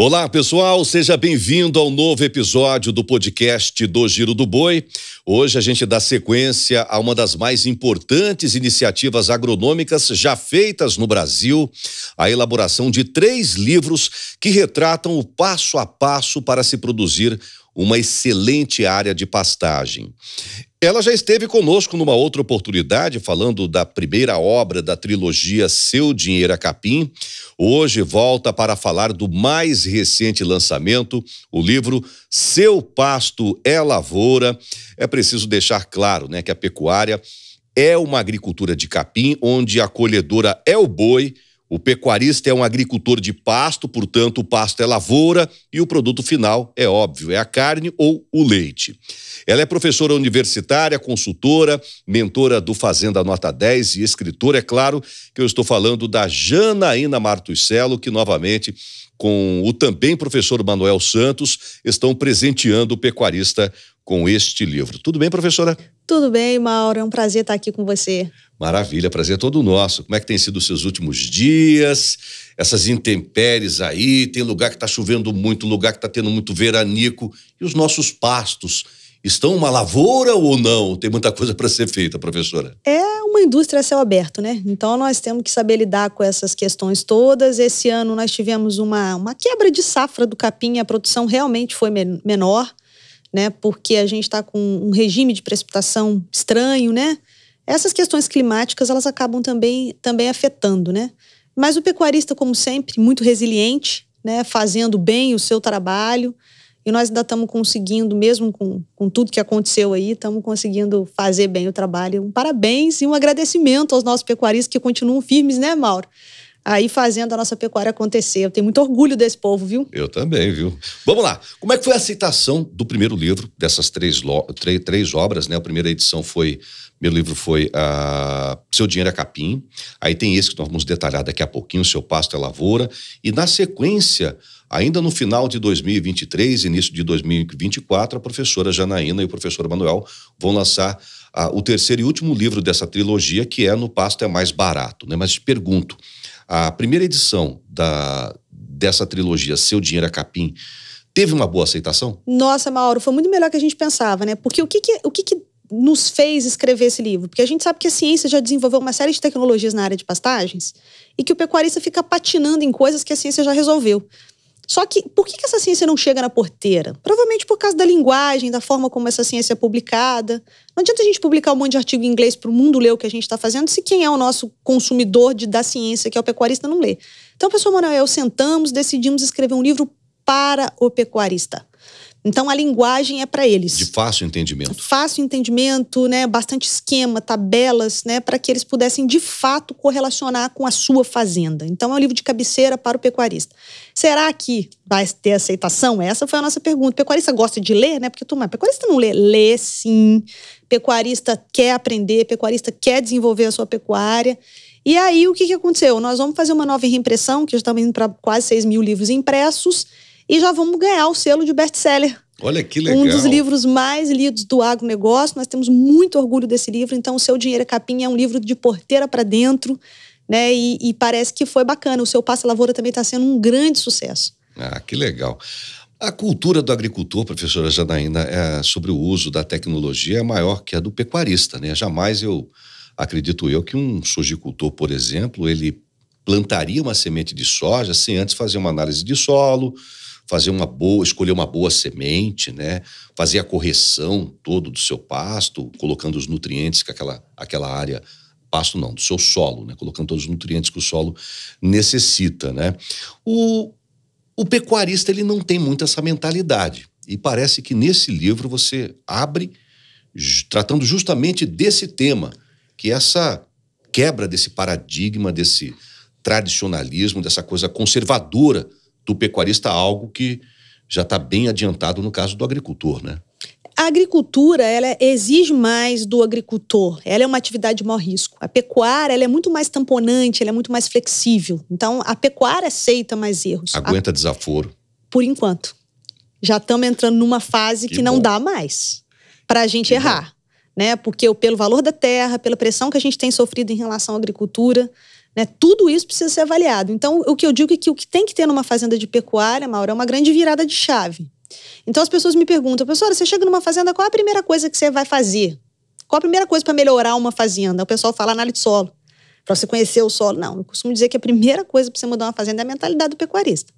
Olá, pessoal, seja bem-vindo ao novo episódio do podcast do Giro do Boi. Hoje a gente dá sequência a uma das mais importantes iniciativas agronômicas já feitas no Brasil, a elaboração de três livros que retratam o passo a passo para se produzir uma excelente área de pastagem. Ela já esteve conosco numa outra oportunidade, falando da primeira obra da trilogia Seu Dinheiro a é Capim. Hoje volta para falar do mais recente lançamento, o livro Seu Pasto é Lavoura. É preciso deixar claro né, que a pecuária é uma agricultura de capim, onde a colhedora é o boi o pecuarista é um agricultor de pasto, portanto, o pasto é lavoura e o produto final é óbvio, é a carne ou o leite. Ela é professora universitária, consultora, mentora do Fazenda Nota 10 e escritora. É claro que eu estou falando da Janaína Martucelo, que novamente, com o também professor Manuel Santos, estão presenteando o pecuarista com este livro. Tudo bem, professora? Tudo bem, Mauro. É um prazer estar aqui com você. Maravilha, prazer é todo nosso. Como é que tem sido os seus últimos dias? Essas intempéries aí, tem lugar que está chovendo muito, lugar que está tendo muito veranico. E os nossos pastos? Estão uma lavoura ou não? Tem muita coisa para ser feita, professora. É uma indústria a céu aberto, né? Então nós temos que saber lidar com essas questões todas. Esse ano nós tivemos uma, uma quebra de safra do capim, a produção realmente foi menor, né? Porque a gente está com um regime de precipitação estranho, né? Essas questões climáticas, elas acabam também, também afetando, né? Mas o pecuarista, como sempre, muito resiliente, né? Fazendo bem o seu trabalho. E nós ainda estamos conseguindo, mesmo com, com tudo que aconteceu aí, estamos conseguindo fazer bem o trabalho. Um parabéns e um agradecimento aos nossos pecuaristas que continuam firmes, né, Mauro? aí fazendo a nossa pecuária acontecer. Eu tenho muito orgulho desse povo, viu? Eu também, viu? Vamos lá. Como é que foi a aceitação do primeiro livro, dessas três, três, três obras, né? A primeira edição foi meu livro foi ah, Seu Dinheiro é Capim. Aí tem esse que nós vamos detalhar daqui a pouquinho, Seu Pasto é Lavoura. E na sequência, ainda no final de 2023, início de 2024, a professora Janaína e o professor Manuel vão lançar ah, o terceiro e último livro dessa trilogia, que é No Pasto é Mais Barato. Né? Mas te pergunto, a primeira edição da, dessa trilogia, Seu Dinheiro a é Capim, teve uma boa aceitação? Nossa, Mauro, foi muito melhor que a gente pensava, né? Porque o que, que o que, que nos fez escrever esse livro? Porque a gente sabe que a ciência já desenvolveu uma série de tecnologias na área de pastagens e que o pecuarista fica patinando em coisas que a ciência já resolveu. Só que por que essa ciência não chega na porteira? Provavelmente por causa da linguagem, da forma como essa ciência é publicada. Não adianta a gente publicar um monte de artigo em inglês para o mundo ler o que a gente está fazendo se quem é o nosso consumidor de, da ciência, que é o pecuarista, não lê. Então, pessoal Manoel, sentamos, decidimos escrever um livro para o pecuarista. Então a linguagem é para eles. De fácil entendimento. Fácil entendimento, né? Bastante esquema, tabelas, né? Para que eles pudessem de fato correlacionar com a sua fazenda. Então é um livro de cabeceira para o pecuarista. Será que vai ter aceitação? Essa foi a nossa pergunta. O pecuarista gosta de ler, né? Porque tu, mas pecuarista não lê, lê sim. Pecuarista quer aprender, pecuarista quer desenvolver a sua pecuária. E aí o que, que aconteceu? Nós vamos fazer uma nova reimpressão, que já estamos indo para quase 6 mil livros impressos. E já vamos ganhar o selo de best-seller. Olha que legal. Um dos livros mais lidos do agronegócio. Nós temos muito orgulho desse livro. Então, O Seu Dinheiro é Capim é um livro de porteira para dentro, né? E, e, parece que foi bacana. O Seu Passa Lavoura também está sendo um grande sucesso. Ah, que legal. A cultura do agricultor, professora Janaína, é sobre o uso da tecnologia é maior que a do pecuarista, né? Jamais eu acredito eu que um sojicultor, por exemplo, ele plantaria uma semente de soja sem antes fazer uma análise de solo, fazer uma boa, escolher uma boa semente, né? Fazer a correção todo do seu pasto, colocando os nutrientes que aquela, aquela área pasto não, do seu solo, né? Colocando todos os nutrientes que o solo necessita, né? O, o pecuarista ele não tem muito essa mentalidade e parece que nesse livro você abre tratando justamente desse tema, que é essa quebra desse paradigma, desse tradicionalismo, dessa coisa conservadora do pecuarista algo que já está bem adiantado no caso do agricultor, né? A agricultura, ela exige mais do agricultor. Ela é uma atividade de maior risco. A pecuária, ela é muito mais tamponante, ela é muito mais flexível. Então, a pecuária aceita mais erros. Aguenta a... desaforo. Por enquanto. Já estamos entrando numa fase que, que não dá mais para a gente que errar. Né? Porque pelo valor da terra, pela pressão que a gente tem sofrido em relação à agricultura, né? Tudo isso precisa ser avaliado. Então, o que eu digo é que o que tem que ter numa fazenda de pecuária, Mauro, é uma grande virada de chave. Então, as pessoas me perguntam, professora, você chega numa fazenda, qual é a primeira coisa que você vai fazer? Qual a primeira coisa para melhorar uma fazenda? O pessoal fala análise de solo, para você conhecer o solo. Não, eu costumo dizer que a primeira coisa para você mudar uma fazenda é a mentalidade do pecuarista.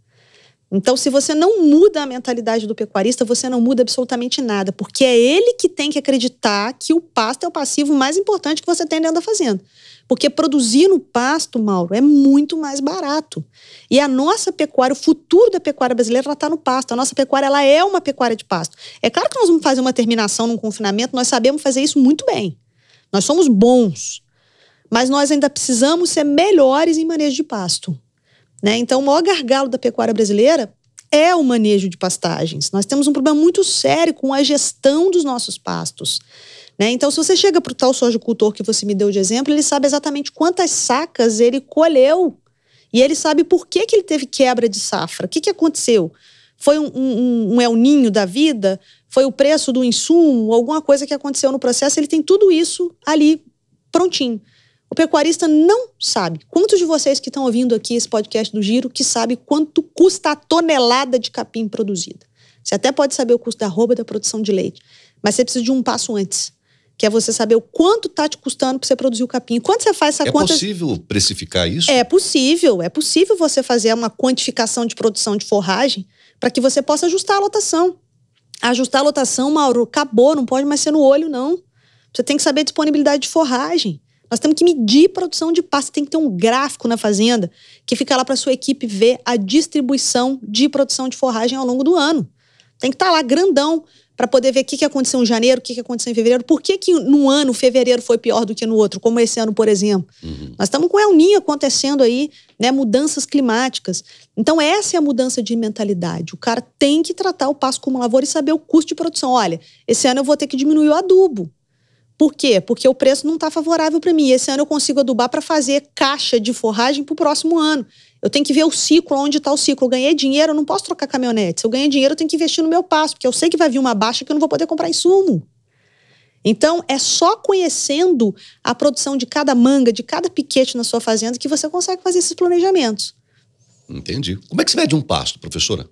Então, se você não muda a mentalidade do pecuarista, você não muda absolutamente nada, porque é ele que tem que acreditar que o pasto é o passivo mais importante que você tem dentro da fazenda. Porque produzir no pasto, Mauro, é muito mais barato. E a nossa pecuária, o futuro da pecuária brasileira, está no pasto. A nossa pecuária ela é uma pecuária de pasto. É claro que nós vamos fazer uma terminação num confinamento, nós sabemos fazer isso muito bem. Nós somos bons. Mas nós ainda precisamos ser melhores em manejo de pasto. Né? Então, o maior gargalo da pecuária brasileira é o manejo de pastagens. Nós temos um problema muito sério com a gestão dos nossos pastos. Né? Então, se você chega para o tal sojocultor que você me deu de exemplo, ele sabe exatamente quantas sacas ele colheu. E ele sabe por que, que ele teve quebra de safra. O que, que aconteceu? Foi um, um, um El Ninho da vida? Foi o preço do insumo? Alguma coisa que aconteceu no processo? Ele tem tudo isso ali prontinho. O pecuarista não sabe. Quantos de vocês que estão ouvindo aqui esse podcast do Giro que sabe quanto custa a tonelada de capim produzida? Você até pode saber o custo da roupa da produção de leite, mas você precisa de um passo antes, que é você saber o quanto está te custando para você produzir o capim. Quando você faz essa é conta... É possível precificar isso? É possível. É possível você fazer uma quantificação de produção de forragem para que você possa ajustar a lotação. Ajustar a lotação, Mauro, acabou, não pode mais ser no olho, não. Você tem que saber a disponibilidade de forragem. Nós temos que medir produção de pasta, tem que ter um gráfico na fazenda que fica lá para sua equipe ver a distribuição de produção de forragem ao longo do ano. Tem que estar tá lá grandão para poder ver o que, que aconteceu em janeiro, o que, que aconteceu em fevereiro, por que, que num ano fevereiro foi pior do que no outro, como esse ano, por exemplo. Uhum. Nós estamos com El Ninho acontecendo aí, né, mudanças climáticas. Então, essa é a mudança de mentalidade. O cara tem que tratar o passo como lavoura e saber o custo de produção. Olha, esse ano eu vou ter que diminuir o adubo. Por quê? Porque o preço não está favorável para mim. Esse ano eu consigo adubar para fazer caixa de forragem para o próximo ano. Eu tenho que ver o ciclo, onde está o ciclo. Eu ganhei dinheiro, eu não posso trocar caminhonete. Se eu ganhei dinheiro, eu tenho que investir no meu passo, porque eu sei que vai vir uma baixa que eu não vou poder comprar insumo. Então, é só conhecendo a produção de cada manga, de cada piquete na sua fazenda, que você consegue fazer esses planejamentos. Entendi. Como é que se mede um pasto, professora?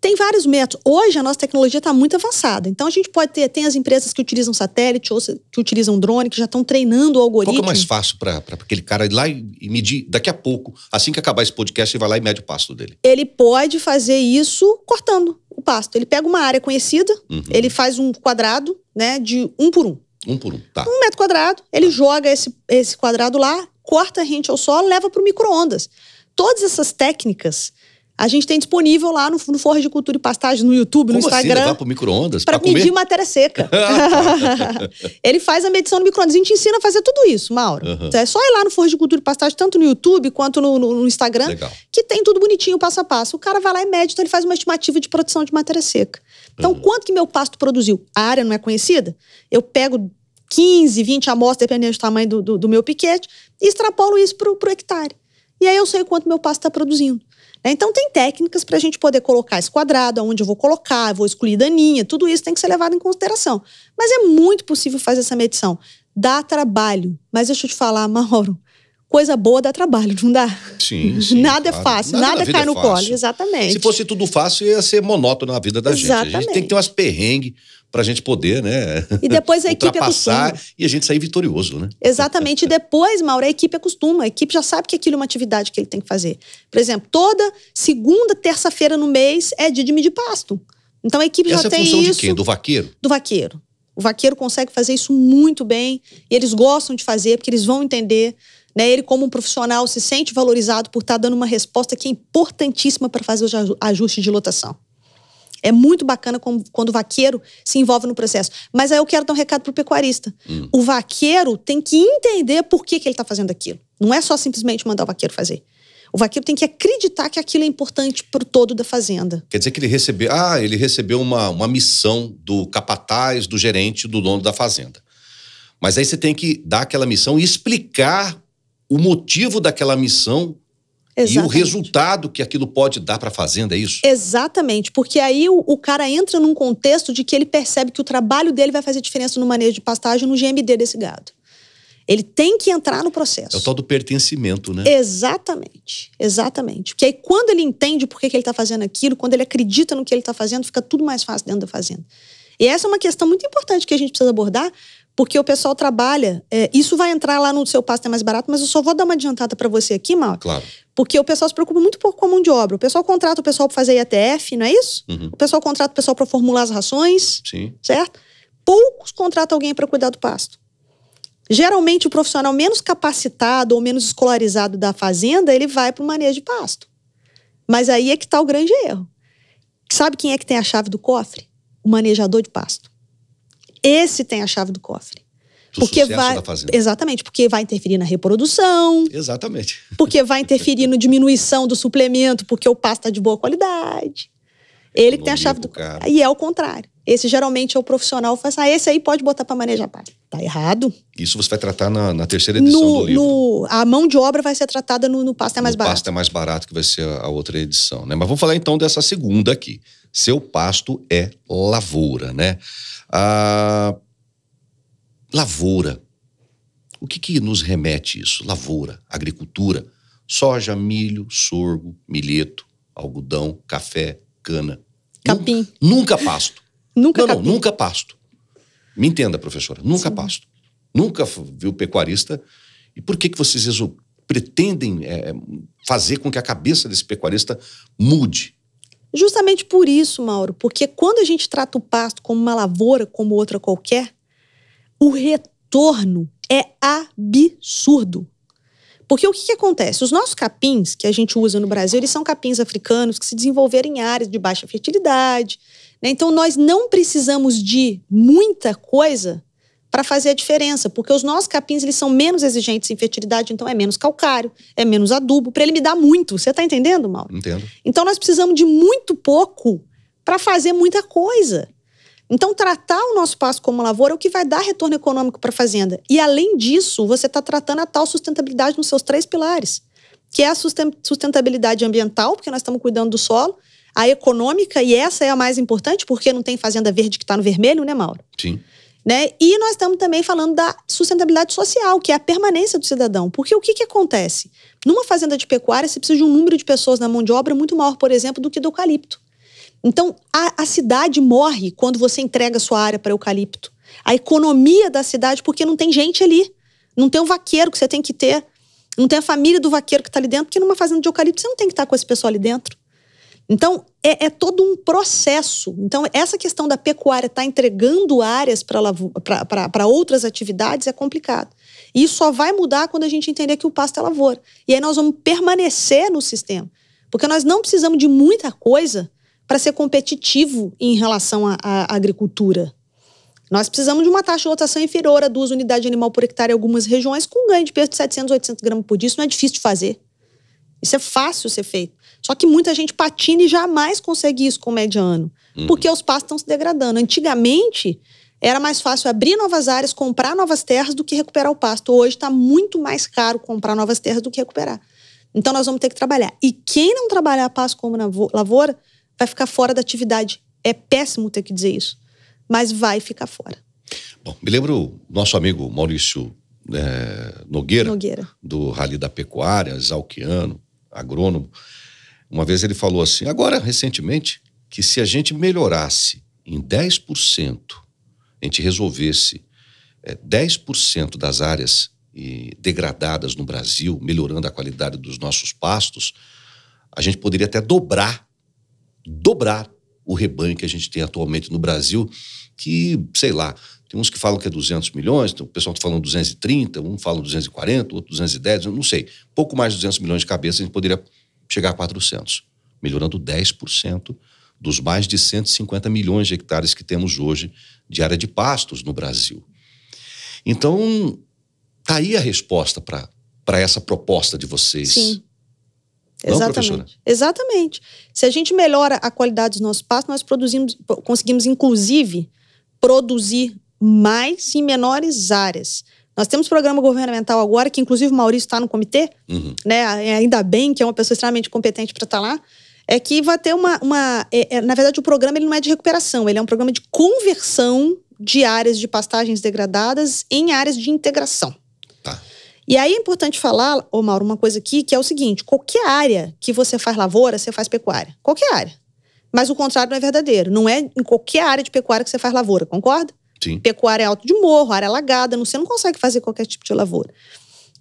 Tem vários métodos. Hoje a nossa tecnologia está muito avançada. Então a gente pode ter, tem as empresas que utilizam satélite ou que utilizam drone, que já estão treinando o é algoritmo. Qual é mais fácil para aquele cara ir lá e medir daqui a pouco, assim que acabar esse podcast, ele vai lá e mede o pasto dele? Ele pode fazer isso cortando o pasto. Ele pega uma área conhecida, uhum. ele faz um quadrado, né, de um por um. Um por um, tá. Um metro quadrado, ele tá. joga esse, esse quadrado lá, corta a rente ao solo, leva para o micro-ondas. Todas essas técnicas a gente tem disponível lá no, no Forra de Cultura e Pastagem, no YouTube, Como no assim? Instagram. Assim, levar para micro-ondas? medir matéria seca. Ah, tá. Ele faz a medição no microondas. A gente ensina a fazer tudo isso, Mauro. Uhum. É só ir lá no Forra de Cultura e Pastagem, tanto no YouTube quanto no, no, no Instagram, Legal. que tem tudo bonitinho, passo a passo. O cara vai lá e mede, então ele faz uma estimativa de produção de matéria seca. Então, uhum. quanto que meu pasto produziu? A área não é conhecida? Eu pego 15, 20 amostras, dependendo do tamanho do, do, do meu piquete, e extrapolo isso para o hectare. E aí eu sei quanto meu pasto está produzindo. Né? Então tem técnicas para a gente poder colocar esse quadrado, aonde eu vou colocar, vou excluir daninha, tudo isso tem que ser levado em consideração. Mas é muito possível fazer essa medição. Dá trabalho, mas deixa eu te falar, Mauro, coisa boa dá trabalho, não dá? Sim, sim Nada é claro. é fácil, nada, nada cai é no colo, exatamente. Se fosse tudo fácil, ia ser monótono na vida da exatamente. gente. A gente tem que ter umas perrengues, para a gente poder, né? E depois a equipe acostuma. e a gente sair vitorioso, né? Exatamente. E depois, Mauro, a equipe acostuma. A equipe já sabe que aquilo é uma atividade que ele tem que fazer. Por exemplo, toda segunda, terça-feira no mês é dia de medir pasto. Então a equipe Essa já é tem função De quem? Do vaqueiro? Do vaqueiro. O vaqueiro consegue fazer isso muito bem. E eles gostam de fazer, porque eles vão entender. Né? Ele, como um profissional, se sente valorizado por estar tá dando uma resposta que é importantíssima para fazer o ajuste de lotação. É muito bacana quando o vaqueiro se envolve no processo. Mas aí eu quero dar um recado pro pecuarista. Hum. O vaqueiro tem que entender por que, que ele está fazendo aquilo. Não é só simplesmente mandar o vaqueiro fazer. O vaqueiro tem que acreditar que aquilo é importante para o todo da fazenda. Quer dizer que ele recebeu. Ah, ele recebeu uma, uma missão do capataz, do gerente, do dono da fazenda. Mas aí você tem que dar aquela missão e explicar o motivo daquela missão Exatamente. E o resultado que aquilo pode dar para a fazenda, é isso? Exatamente, porque aí o, o, cara entra num contexto de que ele percebe que o trabalho dele vai fazer diferença no manejo de pastagem no GMD desse gado. Ele tem que entrar no processo. É o tal do pertencimento, né? Exatamente, exatamente. Porque aí quando ele entende por que, que ele está fazendo aquilo, quando ele acredita no que ele está fazendo, fica tudo mais fácil dentro da fazenda. E essa é uma questão muito importante que a gente precisa abordar, porque o pessoal trabalha. É, isso vai entrar lá no seu pasto tá é mais barato, mas eu só vou dar uma adiantada para você aqui, mal. Claro. Porque o pessoal se preocupa muito pouco com a mão de obra. O pessoal contrata o pessoal para fazer IATF, não é isso? Uhum. O pessoal contrata o pessoal para formular as rações. Sim. Certo? Poucos contratam alguém para cuidar do pasto. Geralmente, o profissional menos capacitado ou menos escolarizado da fazenda, ele vai para o manejo de pasto. Mas aí é que está o grande erro. Sabe quem é que tem a chave do cofre? O manejador de pasto esse tem a chave do cofre. Do porque vai exatamente porque vai interferir na reprodução exatamente porque vai interferir na diminuição do suplemento porque o pasto está de boa qualidade é ele que tem a chave do cara. e é o contrário esse geralmente é o profissional que faz assim, ah esse aí pode botar para manejar pasto tá errado isso você vai tratar na, na terceira edição no, do livro no, a mão de obra vai ser tratada no, no pasto é mais no barato pasto é mais barato que vai ser a outra edição né mas vamos falar então dessa segunda aqui seu pasto é lavoura né lavoura. O que, que nos remete isso? Lavoura, agricultura, soja, milho, sorgo, milheto, algodão, café, cana. Capim. Nunca, nunca pasto. nunca não, capim. não, nunca pasto. Me entenda, professora, nunca Sim. pasto. Nunca viu pecuarista. E por que, que vocês pretendem é, fazer com que a cabeça desse pecuarista mude? Justamente por isso, Mauro, porque quando a gente trata o pasto como uma lavoura, como outra qualquer, o retorno é absurdo. Porque o que, que, acontece? Os nossos capins que a gente usa no Brasil, eles são capins africanos que se desenvolveram em áreas de baixa fertilidade. Né? Então, nós não precisamos de muita coisa para fazer a diferença, porque os nossos capins eles são menos exigentes em fertilidade, então é menos calcário, é menos adubo, para ele me dar muito. Você está entendendo, Mauro? Entendo. Então nós precisamos de muito pouco para fazer muita coisa. Então, tratar o nosso pasto como lavoura é o que vai dar retorno econômico para a fazenda. E, além disso, você está tratando a tal sustentabilidade nos seus três pilares, que é a sustentabilidade ambiental, porque nós estamos cuidando do solo, a econômica, e essa é a mais importante, porque não tem fazenda verde que está no vermelho, né, Mauro? Sim. Né? E nós estamos também falando da sustentabilidade social, que é a permanência do cidadão. Porque o que, que acontece? Numa fazenda de pecuária, você precisa de um número de pessoas na mão de obra muito maior, por exemplo, do que do eucalipto. Então, a, a cidade morre quando você entrega sua área para eucalipto. A economia da cidade, porque não tem gente ali. Não tem o vaqueiro que você tem que ter. Não tem a família do vaqueiro que está ali dentro, porque numa fazenda de eucalipto você não tem que estar tá com esse pessoal ali dentro. Então, é, é, todo um processo. Então, essa questão da pecuária estar tá entregando áreas para outras atividades é complicado. E isso só vai mudar quando a gente entender que o pasto é lavoura. E aí nós vamos permanecer no sistema. Porque nós não precisamos de muita coisa para ser competitivo em relação à, agricultura. Nós precisamos de uma taxa de lotação inferior a duas unidades de animal por hectare em algumas regiões, com um ganho de peso de 700, 800 gramas por dia. Isso não é difícil de fazer. Isso é fácil ser feito. Só que muita gente patina e jamais consegue isso com o mediano, uhum. porque os pastos estão se degradando. Antigamente, era mais fácil abrir novas áreas, comprar novas terras do que recuperar o pasto. Hoje está muito mais caro comprar novas terras do que recuperar. Então nós vamos ter que trabalhar. E quem não trabalhar pasto como lavoura vai ficar fora da atividade. É péssimo ter que dizer isso, mas vai ficar fora. Bom, me lembro nosso amigo Maurício é, Nogueira, Nogueira, do Rally da Pecuária, Zalquiano, agrônomo. Uma vez ele falou assim, agora recentemente, que se a gente melhorasse em 10%, a gente resolvesse é, eh, 10% das áreas degradadas no Brasil, melhorando a qualidade dos nossos pastos, a gente poderia até dobrar, dobrar o rebanho que a gente tem atualmente no Brasil, que, sei lá, tem uns que falam que é 200 milhões, o pessoal está falando 230, um fala 240, outro 210, eu não sei. Pouco mais de 200 milhões de cabeças a gente poderia chegar a 400, melhorando 10% dos mais de 150 milhões de hectares que temos hoje de área de pastos no Brasil. Então, tá aí a resposta para essa proposta de vocês. Sim. Não, Exatamente. Professora? Exatamente. Se a gente melhora a qualidade dos nossos pastos, nós produzimos, conseguimos, inclusive, produzir mais em menores áreas. Nós temos programa governamental agora, que inclusive o Maurício está no comitê, uhum. né? É, ainda bem que é uma pessoa extremamente competente para estar tá lá, é que vai ter uma. uma é, é, na verdade, o programa ele não é de recuperação, ele é um programa de conversão de áreas de pastagens degradadas em áreas de integração. Tá. E aí é importante falar, ô Mauro, uma coisa aqui, que é o seguinte: qualquer área que você faz lavoura, você faz pecuária. Qualquer área. Mas o contrário não é verdadeiro. Não é em qualquer área de pecuária que você faz lavoura, concorda? Sim. Pecuária é alto de morro, área é alagada, você não consegue fazer qualquer tipo de lavoura.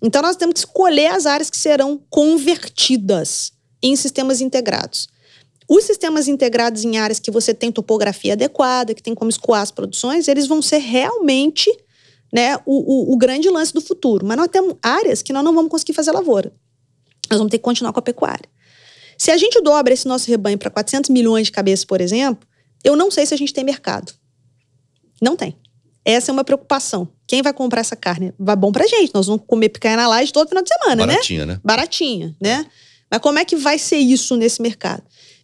Então nós temos que escolher as áreas que serão convertidas em sistemas integrados. Os sistemas integrados em áreas que você tem topografia adequada, que tem como escoar as produções, eles vão ser realmente né, o, o, o grande lance do futuro. Mas nós temos áreas que nós não vamos conseguir fazer lavoura. Nós vamos ter que continuar com a pecuária. Se a gente dobra esse nosso rebanho para 400 milhões de cabeças, por exemplo, eu não sei se a gente tem mercado. Não tem. Essa é uma preocupação. Quem vai comprar essa carne? Vai bom pra gente. Nós vamos comer picanha na laje todo final de semana, né? Baratinha, né? né? Baratinha, é. né? Mas como é que vai ser isso nesse mercado?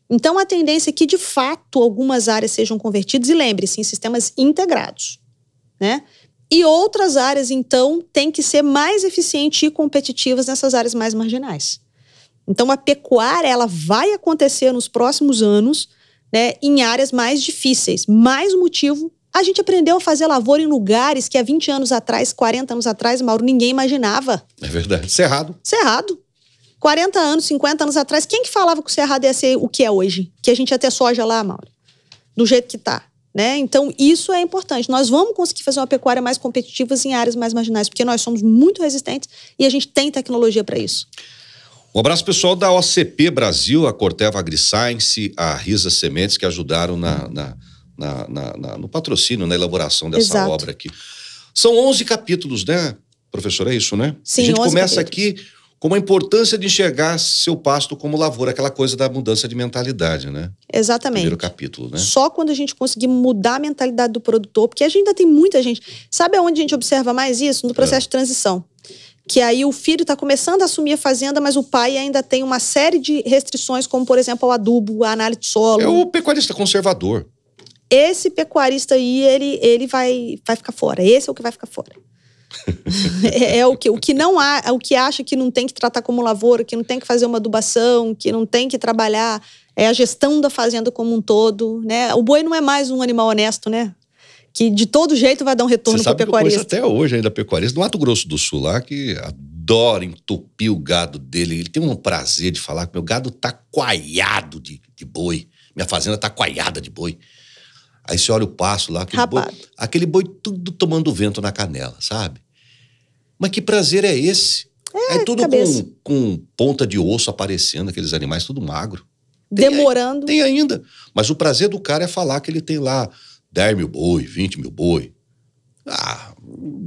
Então, a tendência é que, de fato, algumas áreas sejam convertidas, e lembre-se, em sistemas integrados. Né? E outras áreas, então, têm que ser mais eficientes e competitivas nessas áreas mais marginais. Então, a pecuária ela vai acontecer nos próximos anos né, em áreas mais difíceis. Mais motivo a gente aprendeu a fazer lavoura em lugares que há 20 anos atrás, 40 anos atrás, Mauro, ninguém imaginava. É verdade. Cerrado. Cerrado. 40 anos, 50 anos atrás, quem que falava que o Cerrado ia ser o que é hoje? Que a gente ia ter soja lá, Mauro. Do jeito que tá. Né? Então, isso é importante. Nós vamos conseguir fazer uma pecuária mais competitiva em áreas mais marginais, porque nós somos muito resistentes e a gente tem tecnologia para isso. Um abraço pessoal da OCP Brasil, a Corteva AgriScience, a Risa Sementes, que ajudaram na, na na, na, na, no patrocínio, na elaboração dessa Exato. obra aqui. São 11 capítulos, né, professora? É isso, né? Sim, A gente começa capítulos. aqui com a importância de enxergar seu pasto como lavoura, aquela coisa da mudança de mentalidade, né? Exatamente. Primeiro capítulo, né? Só quando a gente conseguir mudar a mentalidade do produtor, porque a gente ainda tem muita gente. Sabe aonde a gente observa mais isso? No processo é. de transição. Que aí o filho está começando a assumir a fazenda, mas o pai ainda tem uma série de restrições, como, por exemplo, o adubo, a análise de solo. É o pecuarista conservador esse pecuarista aí, ele, ele vai, vai ficar fora. Esse é o que vai ficar fora. é, é, o que o que não há, é o que acha que não tem que tratar como lavoura, que não tem que fazer uma adubação, que não tem que trabalhar é a gestão da fazenda como um todo, né? O boi não é mais um animal honesto, né? Que de todo jeito vai dar um retorno para o pecuarista. até hoje ainda pecuarista do Mato Grosso do Sul lá que adora entupir o gado dele. Ele tem um prazer de falar que meu gado tá coaiado de, de boi. Minha fazenda tá coaiada de boi. Aí você olha o passo lá, aquele boi, aquele boi tudo tomando vento na canela, sabe? Mas que prazer é esse? É, é tudo com, com ponta de osso aparecendo, aqueles animais tudo magro. Tem, Demorando. Tem ainda. Mas o prazer do cara é falar que ele tem lá 10 mil boi, 20 mil boi. Ah,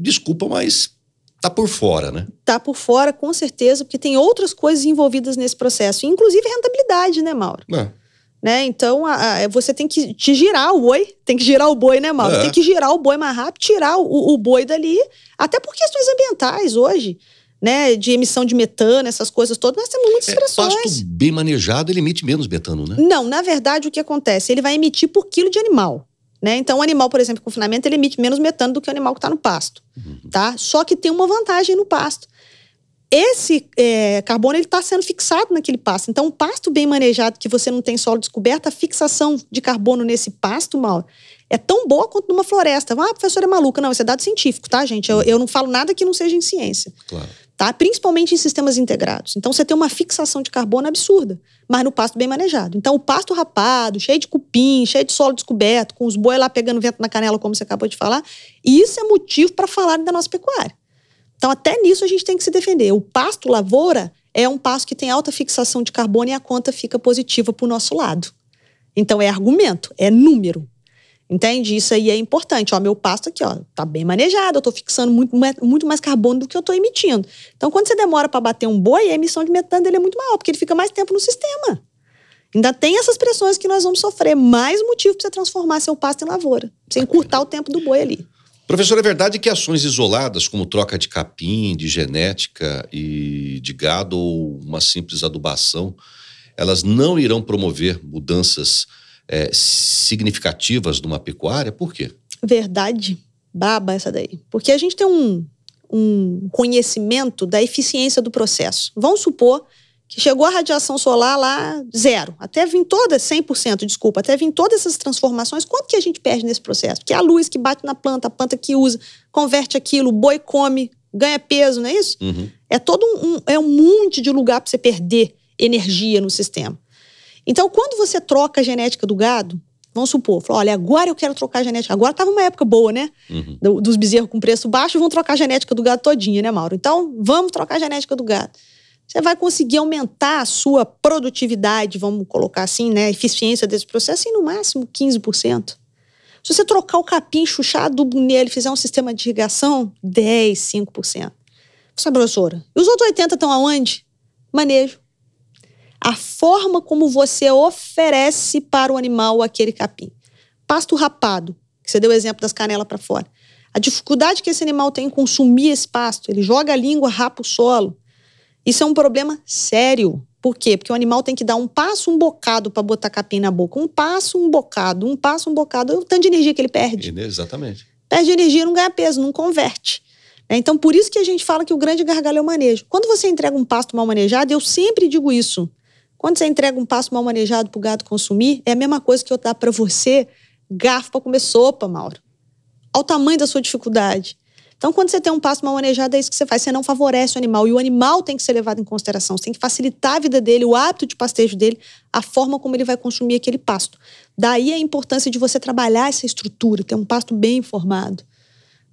desculpa, mas tá por fora, né? Tá por fora, com certeza, porque tem outras coisas envolvidas nesse processo, inclusive rentabilidade, né, Mauro? É né? Então a, a, você tem que te girar o boi, tem que girar o boi, né, Mauro? É. Tem que girar o boi mais rápido, tirar o, o boi dali, até por questões ambientais hoje. Né, de emissão de metano, essas coisas todas, nós temos muitas é, expressões. O pasto bem manejado, ele emite menos metano, né? Não, na verdade, o que acontece? Ele vai emitir por quilo de animal. Né? Então, o animal, por exemplo, em confinamento, ele emite menos metano do que o animal que está no pasto. Uhum. Tá? Só que tem uma vantagem no pasto esse é, carbono está sendo fixado naquele pasto. Então, um pasto bem manejado, que você não tem solo descoberto, a fixação de carbono nesse pasto, mal, é tão boa quanto numa floresta. Ah, professora é maluca. Não, isso é dado científico, tá, gente? Eu, eu não falo nada que não seja em ciência. Claro. Tá? Principalmente em sistemas integrados. Então, você tem uma fixação de carbono absurda, mas no pasto bem manejado. Então, o pasto rapado, cheio de cupim, cheio de solo descoberto, com os bois lá pegando vento na canela, como você acabou de falar, isso é motivo para falar da nossa pecuária. Então, até nisso a gente tem que se defender. O pasto lavoura é um pasto que tem alta fixação de carbono e a conta fica positiva para o nosso lado. Então, é argumento, é número. Entende? Isso aí é importante. Ó, meu pasto aqui, ó, tá bem manejado, eu estou fixando muito, muito mais carbono do que eu estou emitindo. Então, quando você demora para bater um boi, a emissão de metano dele é muito maior, porque ele fica mais tempo no sistema. Ainda tem essas pressões que nós vamos sofrer. Mais motivo para você transformar seu pasto em lavoura, sem encurtar o tempo do boi ali. Professor, é verdade que ações isoladas, como troca de capim, de genética e de gado ou uma simples adubação, elas não irão promover mudanças é, significativas numa pecuária? Por quê? Verdade. Baba essa daí. Porque a gente tem um, um conhecimento da eficiência do processo. Vamos supor Chegou a radiação solar lá zero, até vir todas, 100%, desculpa, até vir todas essas transformações, quanto que a gente perde nesse processo? Porque a luz que bate na planta, a planta que usa, converte aquilo, boi come, ganha peso, não é isso? Uhum. É todo um, é um monte de lugar para você perder energia no sistema. Então, quando você troca a genética do gado, vamos supor, fala, olha, agora eu quero trocar a genética. Agora estava uma época boa, né? Uhum. dos bezerros com preço baixo, vão trocar a genética do gado todinha, né, Mauro? Então, vamos trocar a genética do gado você vai conseguir aumentar a sua produtividade, vamos colocar assim, né, eficiência desse processo em no máximo 15%. Se você trocar o capim, chuchar adubo nele, fizer um sistema de irrigação, 10, 5%. Essa grossura. E os outros 80 estão aonde? Manejo. A forma como você oferece para o animal aquele capim. Pasto rapado, que você deu o exemplo das canelas para fora. A dificuldade que esse animal tem em consumir esse pasto, ele joga a língua, rapa o solo. Isso é um problema sério. Por quê? Porque o animal tem que dar um passo, um bocado para botar capim na boca. Um passo, um bocado, um passo, um bocado. É o tanto de energia que ele perde. Exatamente. Perde energia, não ganha peso, não converte. É, então, por isso que a gente fala que o grande gargalo é o manejo. Quando você entrega um pasto mal manejado, eu sempre digo isso. Quando você entrega um pasto mal manejado para o gado consumir, é a mesma coisa que eu dar para você garfo para comer sopa, Mauro. Ao tamanho da sua dificuldade. Então, quando você tem um pasto mal manejado, é isso que você faz. Você não favorece o animal. E o animal tem que ser levado em consideração. Você tem que facilitar a vida dele, o hábito de pastejo dele, a forma como ele vai consumir aquele pasto. Daí a importância de você trabalhar essa estrutura, ter um pasto bem formado,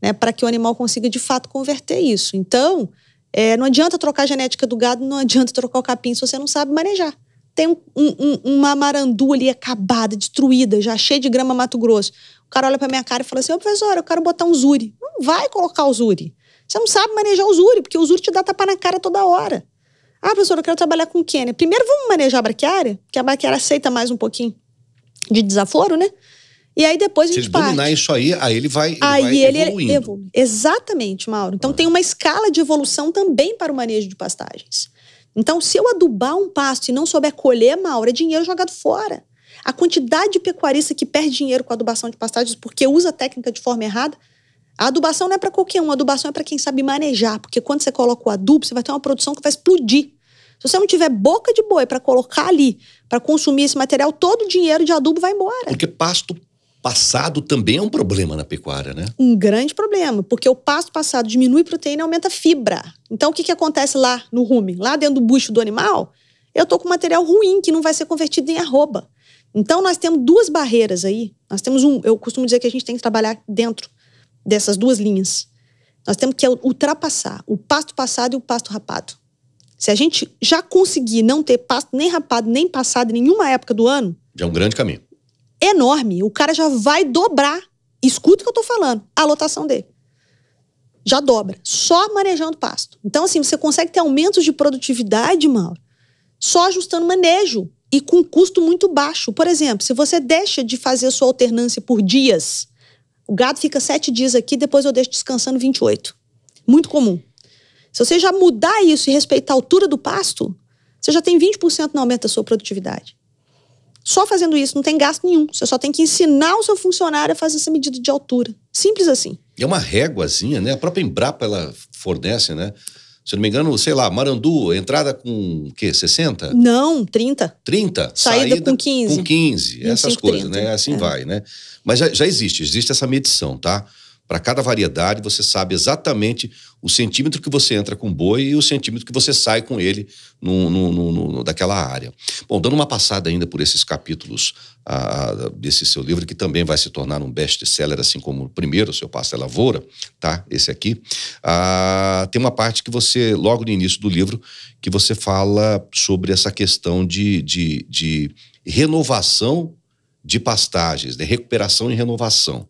né, para que o animal consiga, de fato, converter isso. Então, é, não adianta trocar a genética do gado, não adianta trocar o capim se você não sabe manejar tem um, um, uma marandu ali acabada, destruída, já cheia de grama Mato Grosso. O cara olha pra minha cara e fala assim: Ô, professor, eu quero botar um zuri. Não vai colocar o zuri. Você não sabe manejar o zuri, porque o zuri te dá tapa na cara toda hora. Ah, professor, eu quero trabalhar com Quênia. Primeiro vamos manejar a braquiária, porque a braquiária aceita mais um pouquinho de desaforo, né? E aí depois a gente Se parte. dominar isso aí, aí ele vai, ele vai ele é evoluindo. Exatamente, Mauro. Então ah. tem uma escala de evolução também para o manejo de pastagens. Então, se eu adubar um pasto e não souber colher, é Mauro, é dinheiro jogado fora. A quantidade de pecuarista que perde dinheiro com adubação de pastagens porque usa a técnica de forma errada, a adubação não é para qualquer um, a adubação é para quem sabe manejar, porque quando você coloca o adubo, você vai ter uma produção que vai explodir. Se você não tiver boca de boi para colocar ali, para consumir esse material, todo o dinheiro de adubo vai embora. Porque pasto passado também é um problema na pecuária, né? Um grande problema, porque o pasto passado diminui proteína e aumenta fibra. Então, o que, que acontece lá no rumen? Lá dentro do bucho do animal, eu estou com material ruim que não vai ser convertido em arroba. Então, nós temos duas barreiras aí. Nós temos um, eu costumo dizer que a gente tem que trabalhar dentro dessas duas linhas. Nós temos que ultrapassar o pasto passado e o pasto rapado. Se a gente já conseguir não ter pasto nem rapado, nem passado em nenhuma época do ano. Já é um grande caminho enorme, o cara já vai dobrar. Escuta o que eu estou falando, a lotação dele. Já dobra, só manejando pasto. Então, assim, você consegue ter aumentos de produtividade, Mauro, só ajustando manejo e com custo muito baixo. Por exemplo, se você deixa de fazer sua alternância por dias, o gado fica sete dias aqui, depois eu deixo descansando 28. Muito comum. Se você já mudar isso e respeitar a altura do pasto, você já tem 20% no aumento da sua produtividade. Só fazendo isso, não tem gasto nenhum. Você só tem que ensinar o seu funcionário a fazer essa medida de altura. Simples assim. É uma réguazinha, né? A própria Embrapa ela fornece, né? Se eu não me engano, sei lá, Marandu, entrada com o quê? 60? Não, 30. 30? Saída, saída com 15. Com 15, 25, essas coisas, 30. né? Assim é. vai, né? Mas já, já existe, existe essa medição, tá? Para cada variedade, você sabe exatamente o centímetro que você entra com o boi e o centímetro que você sai com ele no, no, no, no daquela área. Bom, dando uma passada ainda por esses capítulos ah, desse seu livro, que também vai se tornar um best-seller, assim como o primeiro, o seu Pasta Lavoura, tá? Esse aqui. Ah, tem uma parte que você, logo no início do livro, que você fala sobre essa questão de, de, de renovação de pastagens, de né? recuperação e renovação.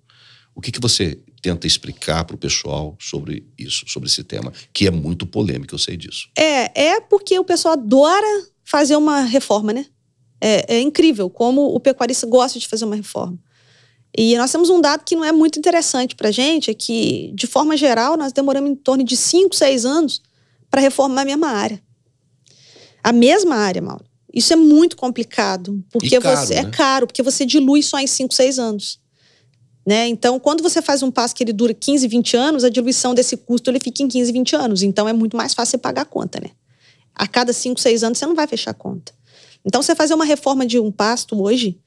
O que, que você tenta explicar para o pessoal sobre isso, sobre esse tema, que é muito polêmico, eu sei disso. É, é porque o pessoal adora fazer uma reforma, né? É, é incrível como o pecuarista gosta de fazer uma reforma. E nós temos um dado que não é muito interessante para a gente, é que, de forma geral, nós demoramos em torno de 5, 6 anos para reformar a mesma área. A mesma área, Mauro. Isso é muito complicado, porque caro, você é né? é caro, porque você dilui só em 5, 6 anos. Né? Então, quando você faz um passo que ele dura 15, 20 anos, a diluição desse custo ele fica em 15, 20 anos. Então, é muito mais fácil você pagar a conta. Né? A cada 5, 6 anos, você não vai fechar a conta. Então, você fazer uma reforma de um pasto hoje,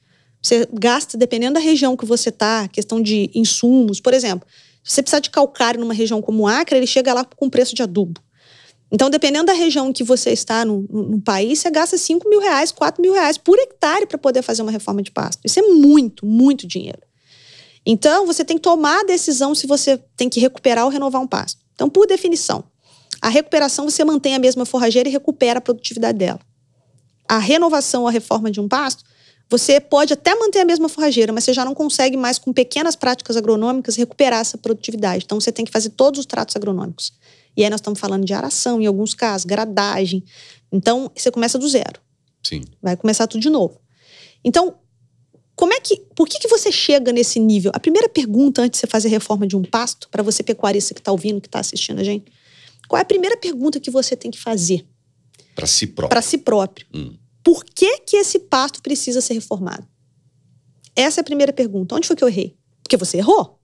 você gasta, dependendo da região que você está, questão de insumos. Por exemplo, se você precisar de calcário numa região como Acre, ele chega lá com preço de adubo. Então, dependendo da região que você está no, no, no, país, você gasta 5 mil reais, 4 mil reais por hectare para poder fazer uma reforma de pasto. Isso é muito, muito dinheiro. Então, você tem que tomar a decisão se você tem que recuperar ou renovar um pasto. Então, por definição, a recuperação você mantém a mesma forrageira e recupera a produtividade dela. A renovação ou a reforma de um pasto, você pode até manter a mesma forrageira, mas você já não consegue mais, com pequenas práticas agronômicas, recuperar essa produtividade. Então, você tem que fazer todos os tratos agronômicos. E aí nós estamos falando de aração, em alguns casos, gradagem. Então, você começa do zero. Sim. Vai começar tudo de novo. Então, como é que, por que, que você chega nesse nível? A primeira pergunta antes de você fazer reforma de um pasto, para você pecuarista que está ouvindo, que está assistindo a gente, qual é a primeira pergunta que você tem que fazer? Para si próprio. Para si próprio. Hum. Por que, que esse pasto precisa ser reformado? Essa é a primeira pergunta. Onde foi que eu errei? Porque você errou.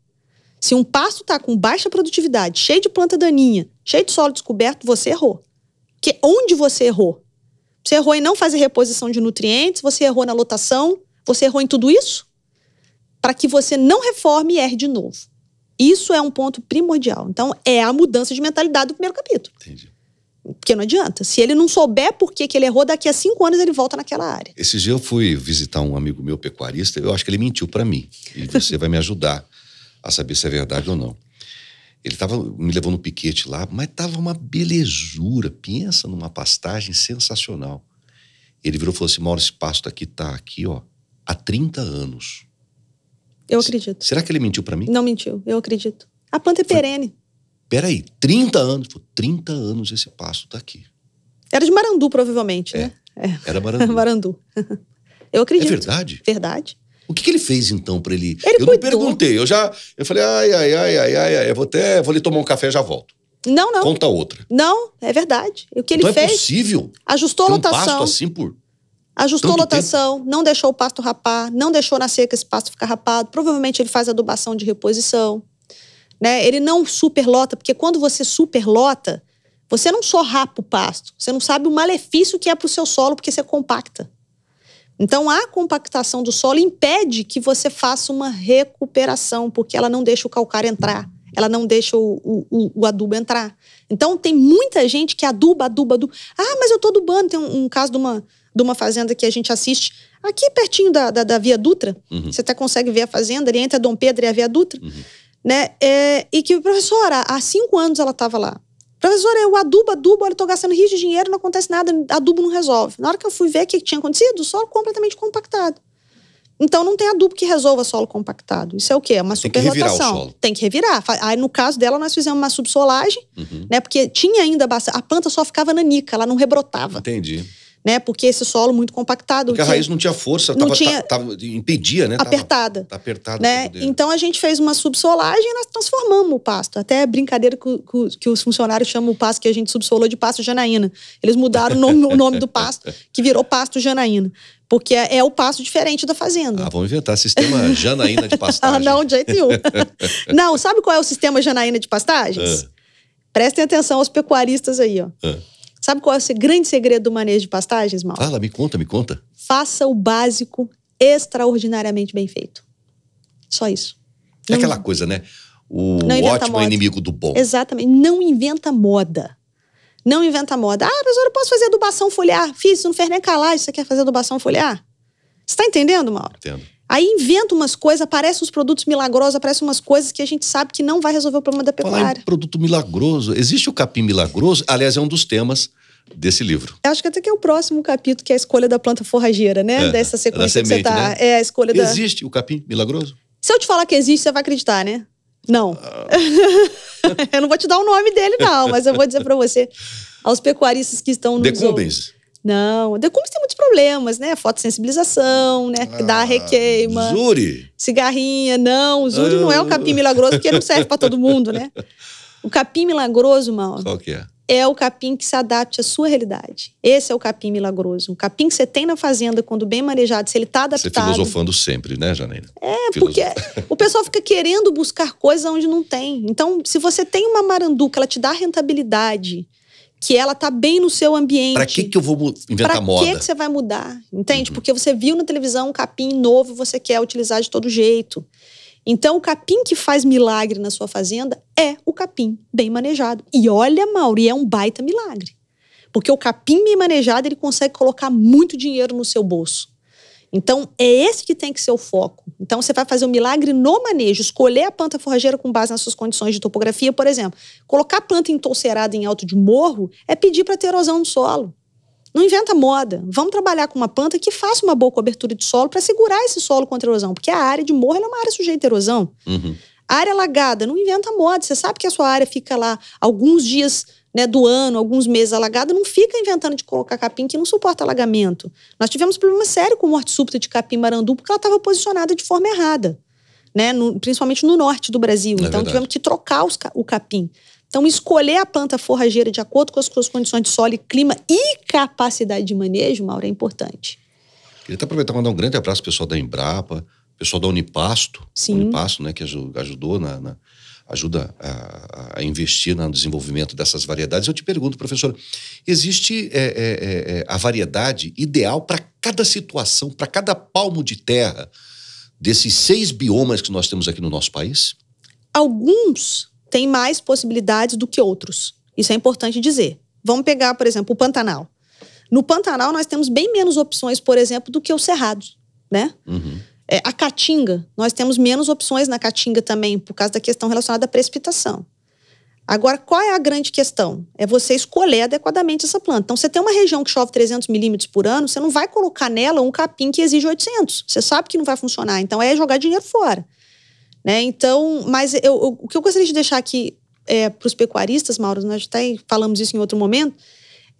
Se um pasto está com baixa produtividade, cheio de planta daninha, cheio de solo descoberto, você errou. Porque onde você errou? Você errou em não fazer reposição de nutrientes, você errou na lotação, você errou em tudo isso? Para que você não reforme e erre de novo. Isso é um ponto primordial. Então, é a mudança de mentalidade do primeiro capítulo. Entendi. Porque não adianta. Se ele não souber por que, ele errou, daqui a cinco anos ele volta naquela área. Esse dia eu fui visitar um amigo meu pecuarista, eu acho que ele mentiu para mim. E você vai me ajudar a saber se é verdade ou não. Ele tava, me levou no piquete lá, mas tava uma belezura. Pensa numa pastagem sensacional. Ele virou e falou assim: Mauro, esse pasto aqui tá aqui, ó há 30 anos. Eu acredito. Será que ele mentiu para mim? Não mentiu, eu acredito. A planta é perene. pera peraí, 30 anos. 30 anos esse passo tá aqui. Era de Marandu, provavelmente, é, né? É. Era Marandu. Marandu. Eu acredito. É verdade? Verdade. O que, que ele fez então para ele? ele? Eu cuidou. não perguntei. Eu já. Eu falei, ai, ai, ai, ai, ai, ai. Eu vou até. Vou lhe tomar um café e já volto. Não, não. Conta outra. Não, é verdade. O que então ele é fez. É possível. Ajustou a lotação. Um pasto assim por Ajustou Tanto lotação, tempo. não deixou o pasto rapar, não deixou na seca esse pasto ficar rapado. Provavelmente ele faz adubação de reposição. Né? Ele não superlota, porque quando você superlota, você não só rapa o pasto, você não sabe o malefício que é para o seu solo, porque você compacta. Então, a compactação do solo impede que você faça uma recuperação, porque ela não deixa o calcário entrar, ela não deixa o, o, o adubo entrar. Então, tem muita gente que aduba, aduba, aduba. Ah, mas eu estou adubando. Tem um, um caso de uma, de uma fazenda que a gente assiste aqui pertinho da, da, da Via Dutra. Uhum. Você até consegue ver a fazenda ali entre a Dom Pedro e a Via Dutra. Uhum. Né? É, e que, professora, há cinco anos ela estava lá. Professora, eu adubo, adubo, olha, estou gastando rios de dinheiro, não acontece nada, adubo não resolve. Na hora que eu fui ver o que tinha acontecido, o solo completamente compactado. Então não tem adubo que resolva solo compactado. Isso é o quê? É uma superlotação Tem, tem que revirar. Aí no caso dela nós fizemos uma subsolagem, uhum. né? Porque tinha ainda bastante, a planta só ficava nanica, ela não rebrotava. Entendi né? Porque esse solo muito compactado. Porque a raiz não tinha força, não tava, tinha... Tava, impedia, né? Apertada. Tava, apertada. Tá né? Então a gente fez uma subsolagem e nós transformamos o pasto. Até é brincadeira que, que, os funcionários chamam o pasto que a gente subsolou de pasto Janaína. Eles mudaram o nome, o nome do pasto, que virou pasto Janaína. Porque é, é o pasto diferente da fazenda. Ah, vamos inventar sistema Janaína de pastagem. ah, não, de jeito nenhum. não, sabe qual é o sistema Janaína de pastagens? Ah. Prestem atenção aos pecuaristas aí, ó. Ah. Sabe qual é o grande segredo do manejo de pastagens, Mal? Fala, me conta, me conta. Faça o básico extraordinariamente bem feito. Só isso. É não, aquela coisa, né? O ótimo é inimigo do bom. Exatamente. Não inventa moda. Não inventa moda. Ah, mas eu posso fazer adubação foliar. Fiz, não fez nem calagem. Você quer fazer adubação foliar? Você está entendendo, Mauro? Entendo. Aí inventa umas coisas, aparecem uns produtos milagrosos, aparecem umas coisas que a gente sabe que não vai resolver o problema da pecuária. Falar em produto milagroso. Existe o capim milagroso? Aliás, é um dos temas desse livro. Acho que até que é o próximo capítulo, que é a escolha da planta forrageira, né? É, Dessa sequência semente, que você tá. Né? É a escolha existe da. Existe o capim milagroso? Se eu te falar que existe, você vai acreditar, né? Não. Ah. eu não vou te dar o nome dele, não, mas eu vou dizer para você. Aos pecuaristas que estão no. Decumbens. Não, como tem muitos problemas, né? Fotossensibilização, né? Ah, Dá requeima. Zuri? Cigarrinha, não. Zuri ah. não é o ah. capim milagroso, porque não serve para todo mundo, né? O capim milagroso, Mauro. Qual que é? É o capim que se adapte à sua realidade. Esse é o capim milagroso. o capim que você tem na fazenda, quando bem manejado, se ele está adaptado. Você filosofando sempre, né, Janaína? É, porque o pessoal fica querendo buscar coisas onde não tem. Então, se você tem uma maranduca, ela te dá rentabilidade que ela tá bem no seu ambiente. Para que que eu vou inventar pra moda? Para que que você vai mudar? Entende? Uhum. Porque você viu na televisão um capim novo, e você quer utilizar de todo jeito. Então, o capim que faz milagre na sua fazenda é o capim bem manejado. E olha, Mauri, é um baita milagre. Porque o capim bem manejado, ele consegue colocar muito dinheiro no seu bolso. Então, é esse que tem que ser o foco. Então, você vai fazer um milagre no manejo, escolher a planta forrageira com base nas suas condições de topografia, por exemplo. Colocar planta entolcerada em alto de morro é pedir para ter erosão no solo. Não inventa moda. Vamos trabalhar com uma planta que faça uma boa cobertura de solo para segurar esse solo contra erosão, porque a área de morro é uma área sujeita a erosão. Uhum. área lagada, não inventa moda. Você sabe que a sua área fica lá alguns dias né, do ano, alguns meses alagado não fica inventando de colocar capim que não suporta alagamento. Nós tivemos problema sério com morte súbita de capim marandu porque ela estava posicionada de forma errada, né, no, principalmente no norte do Brasil. É então verdade. tivemos que trocar os, o capim. Então, escolher a planta forrageira de acordo com as suas condições de solo e clima e capacidade de manejo, Mauro, é importante. Queria até aproveitar e mandar um grande abraço pessoal da Embrapa, pessoal da Unipasto, Sim. Unipasto, né, que ajudou na, na ajuda a, a, investir no desenvolvimento dessas variedades. Eu te pergunto, professor, existe é, é, é, é a variedade ideal para cada situação, para cada palmo de terra desses seis biomas que nós temos aqui no nosso país? Alguns têm mais possibilidades do que outros. Isso é importante dizer. Vamos pegar, por exemplo, o Pantanal. No Pantanal, nós temos bem menos opções, por exemplo, do que o Cerrado, né? Uhum. É, a caatinga, nós temos menos opções na caatinga também, por causa da questão relacionada à precipitação. Agora, qual é a grande questão? É você escolher adequadamente essa planta. Então, você tem uma região que chove 300 milímetros por ano, você não vai colocar nela um capim que exige 800. Você sabe que não vai funcionar. Então, é jogar dinheiro fora. Né? Então, mas eu, eu, o que eu gostaria de deixar aqui é, para os pecuaristas, Mauro, nós até falamos isso em outro momento,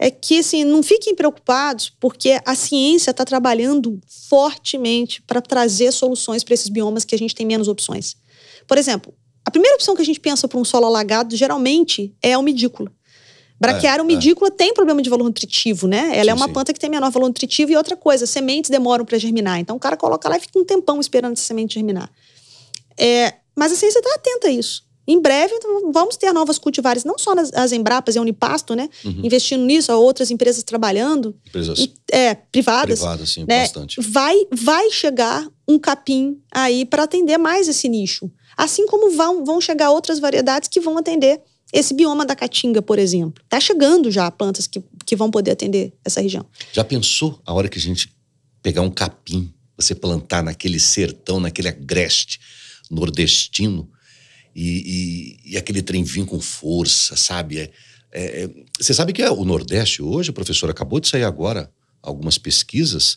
é que assim, não fiquem preocupados, porque a ciência está trabalhando fortemente para trazer soluções para esses biomas que a gente tem menos opções. Por exemplo, a primeira opção que a gente pensa para um solo alagado geralmente é a umidícula. Braquiária é, é. tem problema de valor nutritivo, né? Ela é sim, é uma sim. planta que tem menor valor nutritivo e outra coisa, sementes demoram para germinar. Então o cara coloca lá e fica um tempão esperando essa semente germinar. É, mas a ciência está atenta a isso. Em breve, então, vamos ter novas cultivares, não só nas, as Embrapas e a Unipasto, né? Uhum. Investindo nisso, há outras empresas trabalhando. Empresas e, é, privadas. Privadas, sim, né? bastante. Vai, vai chegar um capim aí para atender mais esse nicho. Assim como vão, vão chegar outras variedades que vão atender esse bioma da caatinga, por exemplo. Está chegando já plantas que, que vão poder atender essa região. Já pensou a hora que a gente pegar um capim, você plantar naquele sertão, naquele agreste nordestino? E, e, e aquele trem vir com força, sabe? É, é, é você sabe que é o Nordeste hoje, professor, acabou de sair agora algumas pesquisas,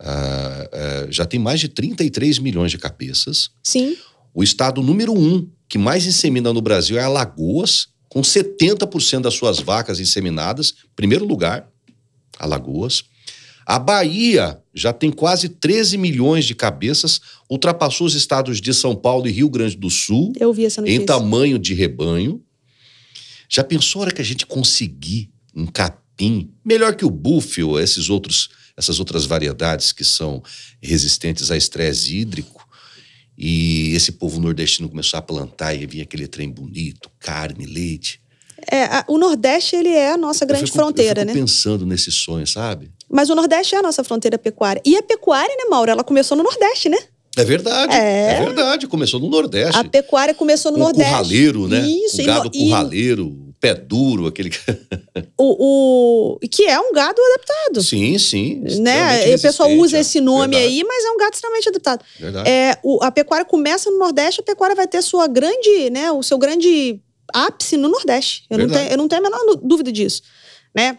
uh, uh, já tem mais de 33 milhões de cabeças. Sim. O estado número um que mais insemina no Brasil é Alagoas, com 70% das suas vacas inseminadas, primeiro lugar, Alagoas. A Bahia já tem quase 13 milhões de cabeças, ultrapassou os estados de São Paulo e Rio Grande do Sul Eu vi essa em tamanho de rebanho. Já pensou a hora que a gente conseguir um capim melhor que o búfio, esses outros, essas outras variedades que são resistentes a estresse hídrico? E esse povo nordestino começar a plantar e vinha aquele trem bonito, carne, leite. É, a, o Nordeste, ele é a nossa grande eu fico, fronteira, eu fico né? pensando nesse sonho, sabe? Mas o Nordeste é a nossa fronteira pecuária. E a pecuária, né, Mauro? Ela começou no Nordeste, né? É verdade. É. é verdade. Começou no Nordeste. A pecuária começou no o Nordeste. Curraleiro, né? Isso, o gado e, curraleiro. E... Pé duro, aquele. o, o, que é um gado adaptado. Sim, sim. Né? O pessoal usa esse nome verdade. aí, mas é um gado extremamente adaptado. Verdade. É, o, a pecuária começa no Nordeste, a pecuária vai ter sua grande, né? O seu grande ápice no Nordeste. Eu, não tenho, eu não tenho a menor dúvida disso. Né?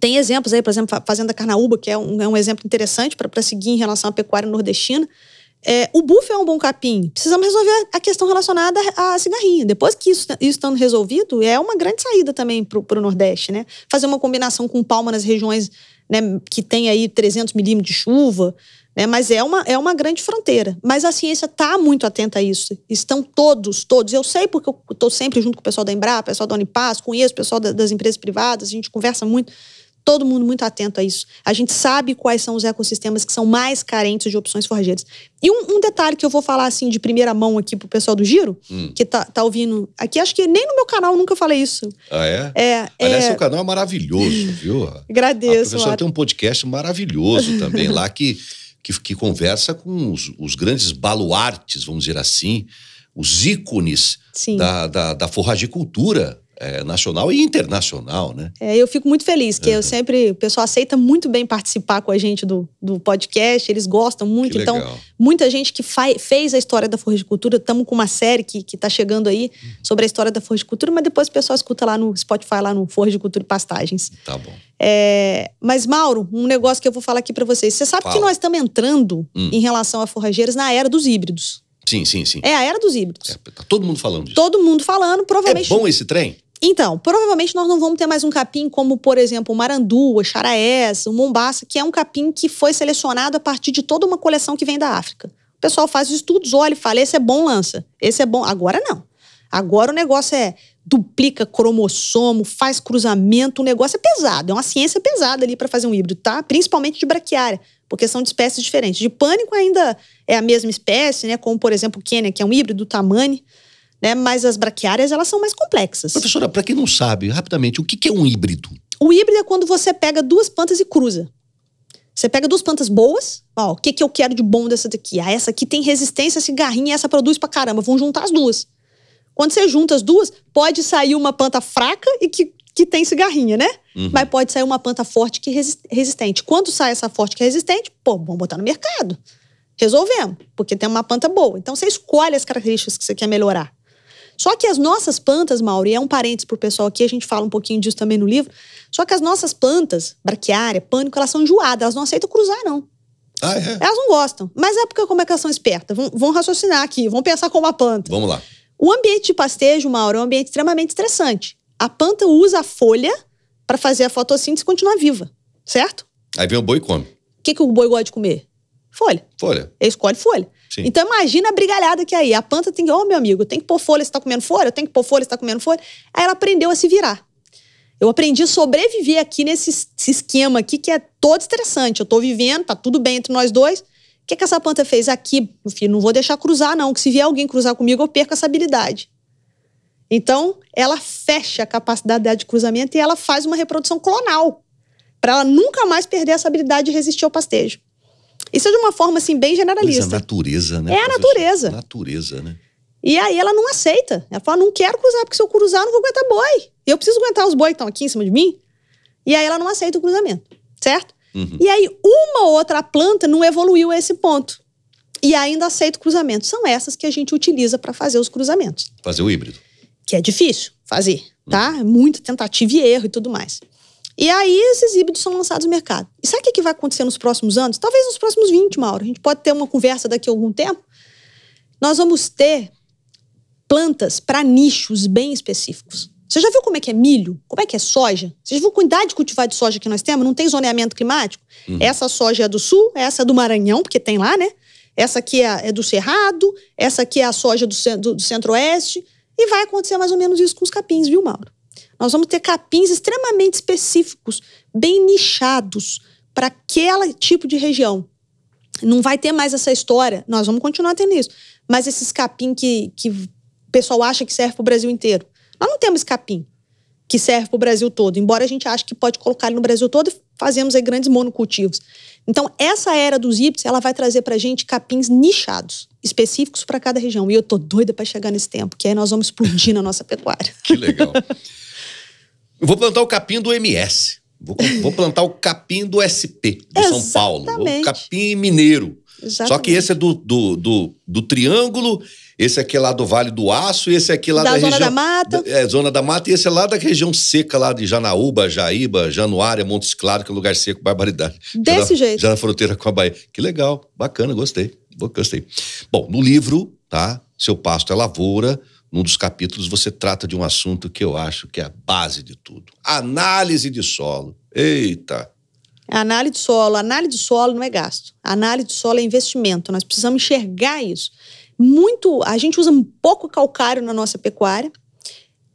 Tem exemplos aí, por exemplo, Fazenda Carnaúba, que é um, é um exemplo interessante para seguir em relação à pecuária nordestina. É, o buff é um bom capim. Precisamos resolver a questão relacionada à cigarrinha. Depois que isso, isso estando resolvido, é uma grande saída também para o Nordeste, né? Fazer uma combinação com palma nas regiões né, que tem aí 300 milímetros de chuva, né? mas é uma, é uma grande fronteira. Mas a ciência está muito atenta a isso. Estão todos, todos. Eu sei porque eu estou sempre junto com o pessoal da Embrapa, o pessoal da Unipaz, conheço o pessoal da, das empresas privadas, a gente conversa muito. Todo mundo muito atento a isso. A gente sabe quais são os ecossistemas que são mais carentes de opções forrageiras E um, um detalhe que eu vou falar assim de primeira mão aqui pro pessoal do Giro, hum. que tá, tá ouvindo aqui, acho que nem no meu canal nunca falei isso. Ah, é? É. Aliás, é... seu canal é maravilhoso, viu? Agradeço. A professora Mara. tem um podcast maravilhoso também lá que que, que conversa com os, os, grandes baluartes, vamos dizer assim, os ícones da, da, da forragicultura é, nacional e internacional, né? É, eu fico muito feliz, que eu é. sempre, o pessoal aceita muito bem participar com a gente do, do podcast, eles gostam muito. Então, muita gente que fez a história da Cultura estamos com uma série que está chegando aí uhum. sobre a história da Cultura mas depois o pessoal escuta lá no Spotify, lá no Cultura e Pastagens. Tá bom. É, mas, Mauro, um negócio que eu vou falar aqui para vocês. Você sabe Fala. que nós estamos entrando hum. em relação a forrageiras na era dos híbridos. Sim, sim, sim. É a era dos híbridos. É, tá todo mundo falando disso. Todo mundo falando, provavelmente. É bom esse trem? Então, provavelmente nós não vamos ter mais um capim como, por exemplo, o Marandu, o Xaraés, o Mombasa, que é um capim que foi selecionado a partir de toda uma coleção que vem da África. O pessoal faz estudos, olha e fala: esse é bom, lança. Esse é bom. Agora não. Agora o negócio é duplica cromossomo, faz cruzamento, o negócio é pesado, é uma ciência pesada ali para fazer um híbrido, tá? Principalmente de braquiária, porque são de espécies diferentes. De pânico ainda é a mesma espécie, né? Como por exemplo o Quênia, que é um híbrido do tamani, né? Mas as braquiárias, elas são mais complexas. Professora, para quem não sabe, rapidamente, o que é um híbrido? O híbrido é quando você pega duas plantas e cruza. Você pega duas plantas boas, ó, o que, que eu quero de bom dessa daqui? Ah, essa aqui tem resistência a cigarrinha, essa produz pra caramba. Vão juntar as duas. Quando você junta as duas, pode sair uma planta fraca e que, que tem cigarrinha, né? Uhum. Mas pode sair uma planta forte que resistente. Quando sai essa forte que é resistente, pô, vamos botar no mercado. Resolvemos, porque tem uma planta boa. Então você escolhe as características que você quer melhorar. Só que as nossas plantas, e é um parênteses para o pessoal aqui, a gente fala um pouquinho disso também no livro. Só que as nossas plantas, braquiária, pânico, elas são enjoadas, elas não aceitam cruzar, não. Ah, é? Elas não gostam. Mas é porque como é que elas são espertas? Vão, vão raciocinar aqui, vão pensar como a planta. Vamos lá. O ambiente de pastejo, Mauro, é um ambiente extremamente estressante. A planta usa a folha para fazer a fotossíntese continuar viva, certo? Aí vem o boi e come. O que, que o boi gosta de comer? Folha. Folha. Ele escolhe folha. Sim. Então imagina a brigalhada que é aí. A planta tem que, oh, ô meu amigo, tem que pôr folha, você tá comendo folha, tem que pôr folha, você tá comendo folha. Aí ela aprendeu a se virar. Eu aprendi a sobreviver aqui nesse esquema aqui que é todo estressante. Eu tô vivendo, tá tudo bem entre nós dois. O que, é que essa planta fez aqui? Meu não vou deixar cruzar, não, que se vier alguém cruzar comigo, eu perco essa habilidade. Então, ela fecha a capacidade dela de cruzamento e ela faz uma reprodução clonal, para ela nunca mais perder essa habilidade de resistir ao pastejo. Isso é de uma forma assim bem generalista. Mas a natureza, né? É a natureza. Natureza, né? E aí ela não aceita. Ela fala: não quero cruzar, porque se eu cruzar, eu não vou aguentar boi. Eu preciso aguentar os boi que estão aqui em cima de mim. E aí ela não aceita o cruzamento, certo? Uhum. E aí uma outra planta não evoluiu a esse ponto. E ainda aceita o cruzamento. São essas que a gente utiliza para fazer os cruzamentos. Fazer o híbrido. Que é difícil fazer, tá? Uhum. É muita tentativa e erro e tudo mais. E aí esses híbridos são lançados no mercado. E sabe o que vai acontecer nos próximos anos? Talvez nos próximos 20, Mauro. A gente pode ter uma conversa daqui a algum tempo. Nós vamos ter plantas para nichos bem específicos. Você já viu como é que é milho? Como é que é soja? Você já viu a quantidade de cultivar de soja que nós temos? Não tem zoneamento climático? Uhum. Essa soja é do sul, essa é do Maranhão, porque tem lá, né? Essa aqui é, é do Cerrado, essa aqui é a soja do Centro-Oeste. E vai acontecer mais ou menos isso com os capins, viu, Mauro? Nós vamos ter capins extremamente específicos, bem nichados para aquele tipo de região. Não vai ter mais essa história, nós vamos continuar tendo isso. Mas esses capim que, que o pessoal acha que serve para o Brasil inteiro. Nós não temos capim que serve para o Brasil todo, embora a gente ache que pode colocar ele no Brasil todo e fazemos aí grandes monocultivos. Então, essa era dos híbridos, ela vai trazer para a gente capins nichados, específicos para cada região. E eu tô doida para chegar nesse tempo, que aí nós vamos explodir na nossa pecuária. Que legal. vou plantar o capim do MS. Vou, vou plantar o capim do SP, de São Paulo. O capim mineiro. Exatamente. Só que esse é do, do, do, do, Triângulo, esse aqui é lá do Vale do Aço, esse aqui é lá da, da Zona região, da Mata. É, Zona da Mata, e esse é lá da região seca, lá de Janaúba, Jaíba, Januária, Montes Claros, que é lugar seco, barbaridade. Desse já na, jeito. Já na fronteira com a Bahia. Que legal, bacana, gostei. Gostei. Bom, no livro, tá? Seu pasto é lavoura, num dos capítulos você trata de um assunto que eu acho que é a base de tudo: análise de solo. Eita! Análise de solo. Análise de solo não é gasto. Análise de solo é investimento. Nós precisamos enxergar isso. Muito, a gente usa um pouco calcário na nossa pecuária.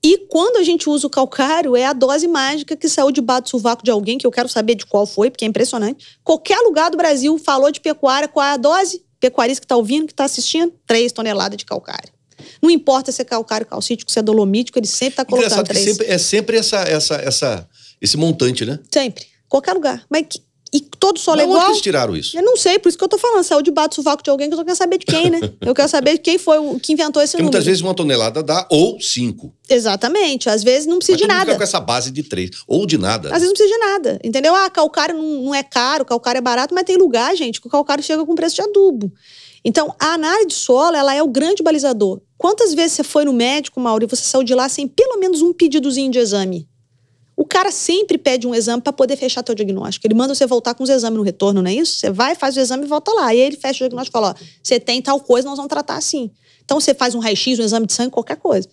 E quando a gente usa o calcário, é a dose mágica que saiu debaixo do sovaco de alguém, que eu quero saber de qual foi, porque é impressionante. Qualquer lugar do Brasil falou de pecuária, qual é a dose? Pecuarista que está ouvindo, que está assistindo, três toneladas de calcário. Não importa se é calcário calcítico, se é dolomítico, ele sempre está colocando Engraçado três. Sempre, é sempre essa, essa, essa, esse montante, né? Sempre. Qualquer lugar. Mas que, e todo solo Mas é igual. Onde eles tiraram isso? Eu não sei, por isso que eu tô falando. Saiu de bato sovaco de alguém que eu só quero saber de quem, né? Eu quero saber quem foi o que inventou esse Porque número. muitas vezes uma tonelada dá ou cinco. Exatamente. Às vezes não precisa Mas de nada. Fica com essa base de três. Ou de nada. Às vezes não precisa de nada. Entendeu? Ah, calcário não, não é caro, calcário é barato, mas tem lugar, gente, que o calcário chega com preço de adubo. Então, a análise de solo ela é o grande balizador. Quantas vezes você foi no médico, Mauro, e você saiu de lá sem pelo menos um pedidozinho de exame? O cara sempre pede um exame para poder fechar teu diagnóstico. Ele manda você voltar com os exames no retorno, não é isso? Você vai, faz o exame e volta lá. E aí ele fecha o diagnóstico e fala: ó, você tem tal coisa, nós vamos tratar assim. Então você faz um raio-x, um exame de sangue, qualquer coisa.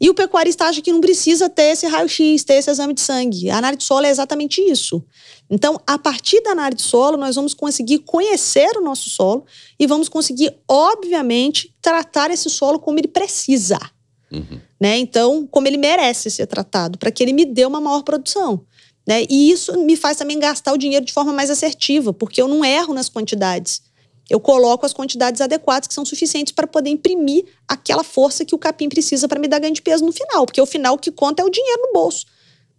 E o pecuarista acha que não precisa ter esse raio-x, ter esse exame de sangue. A análise de solo é exatamente isso. Então, a partir da análise de solo, nós vamos conseguir conhecer o nosso solo e vamos conseguir, obviamente, tratar esse solo como ele precisa. Uhum. Né? Então, como ele merece ser tratado, para que ele me dê uma maior produção. Né? E isso me faz também gastar o dinheiro de forma mais assertiva, porque eu não erro nas quantidades. Eu coloco as quantidades adequadas que são suficientes para poder imprimir aquela força que o capim precisa para me dar ganho de peso no final, porque o final o que conta é o dinheiro no bolso,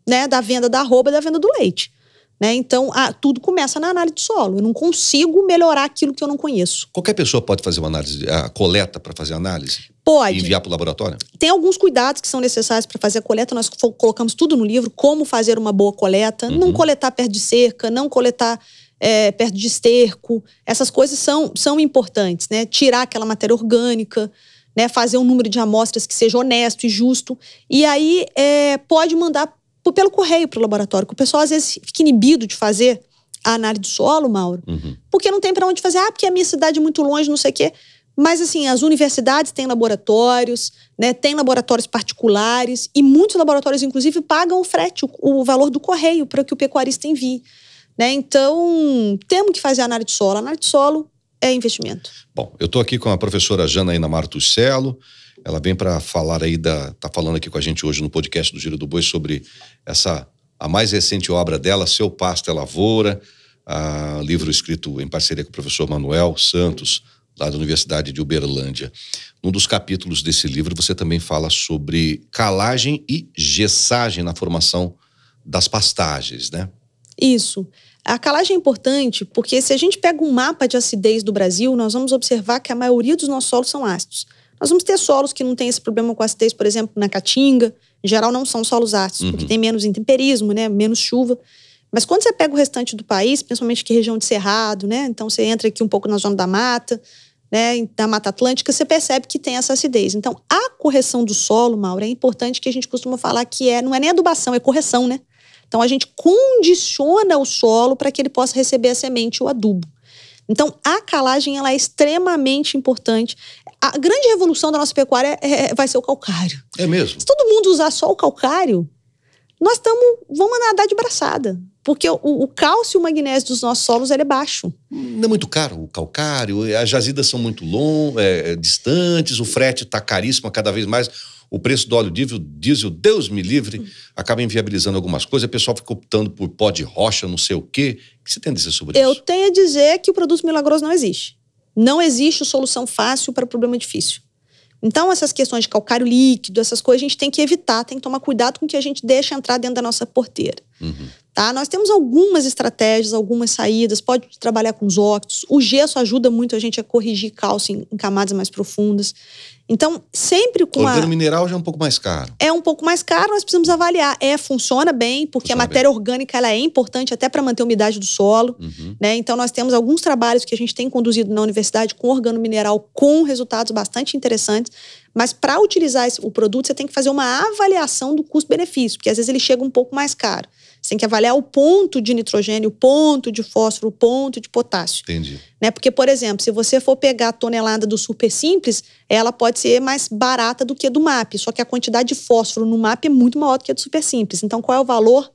né, da venda da arroba, da venda do leite. Né? Então, tudo começa na análise de solo. Eu não consigo melhorar aquilo que eu não conheço. Qualquer pessoa pode fazer uma análise, a coleta para fazer análise? Pode. E enviar para o laboratório? Tem alguns cuidados que são necessários para fazer a coleta. Nós colocamos tudo no livro, como fazer uma boa coleta, uhum. não coletar perto de cerca, não coletar é, perto de esterco. Essas coisas são, são importantes, né? Tirar aquela matéria orgânica, né? fazer um número de amostras que seja honesto e justo. E aí é, pode mandar pelo correio para o laboratório, o pessoal às vezes fica inibido de fazer a análise do solo, Mauro, uhum. porque não tem para onde fazer. Ah, porque a minha cidade é muito longe, não sei o quê. Mas, assim, as universidades têm laboratórios, né? Tem laboratórios particulares e muitos laboratórios, inclusive, pagam o frete, o, o valor do correio para que o pecuarista envie. Né? Então, temos que fazer análise de solo. Análise de solo é investimento. Bom, eu estou aqui com a professora Janaína Martucelo. Ela vem para falar aí da. Está falando aqui com a gente hoje no podcast do Giro do Boi sobre essa a mais recente obra dela, Seu Pasto é Lavoura, a, livro escrito em parceria com o professor Manuel Santos, lá da Universidade de Uberlândia. Num dos capítulos desse livro, você também fala sobre calagem e gessagem na formação das pastagens, né? Isso. Isso. A calagem é importante porque se a gente pega um mapa de acidez do Brasil, nós vamos observar que a maioria dos nossos solos são ácidos. Nós vamos ter solos que não têm esse problema com acidez, por exemplo, na Caatinga. Em geral, não são solos ácidos, uhum. porque tem menos intemperismo, né? menos chuva. Mas quando você pega o restante do país, principalmente que região de Cerrado, né? Então você entra aqui um pouco na zona da mata, né? Da Mata Atlântica, você percebe que tem essa acidez. Então, a correção do solo, Mauro, é importante que a gente costuma falar que é, não é nem adubação, é correção, né? Então a gente condiciona o solo para que ele possa receber a semente ou adubo. Então a calagem ela é extremamente importante. A grande revolução da nossa pecuária é, é, vai ser o calcário. É mesmo. Se todo mundo usar só o calcário, nós estamos vamos nadar de braçada. Porque o, o cálcio e o magnésio dos nossos solos é baixo. Não é muito caro o calcário, as jazidas são muito long, é, é, distantes, o frete está caríssimo cada vez mais o preço do óleo diesel, Deus me livre, acaba inviabilizando algumas coisas, o pessoal fica optando por pó de rocha, não sei o quê. O que você tem a dizer sobre Eu isso? Eu tenho a dizer que o produto milagroso não existe. Não existe solução fácil para problema difícil. Então, essas questões de calcário líquido, essas coisas, a gente tem que evitar, tem que tomar cuidado com o que a gente deixa entrar dentro da nossa porteira. Uhum. Tá? Nós temos algumas estratégias, algumas saídas, pode trabalhar com os óxidos. O gesso ajuda muito a gente a corrigir cálcio em, camadas mais profundas. Então, sempre com organo a... mineral já é um pouco mais caro. É um pouco mais caro, nós precisamos avaliar. É, funciona bem, porque funciona a matéria bem. orgânica ela é importante até para manter a umidade do solo. Uhum. Né? Então, nós temos alguns trabalhos que a gente tem conduzido na universidade com organo mineral com resultados bastante interessantes. Mas para utilizar esse, o produto, você tem que fazer uma avaliação do custo-benefício, porque às vezes ele chega um pouco mais caro. Você tem que avaliar o ponto de nitrogênio, o ponto de fósforo, o ponto de potássio. Entendi. Né? Porque, por exemplo, se você for pegar a tonelada do super simples, ela pode ser mais barata do que a do MAP. Só que a quantidade de fósforo no MAP é muito maior do que a do super simples. Então, qual é o valor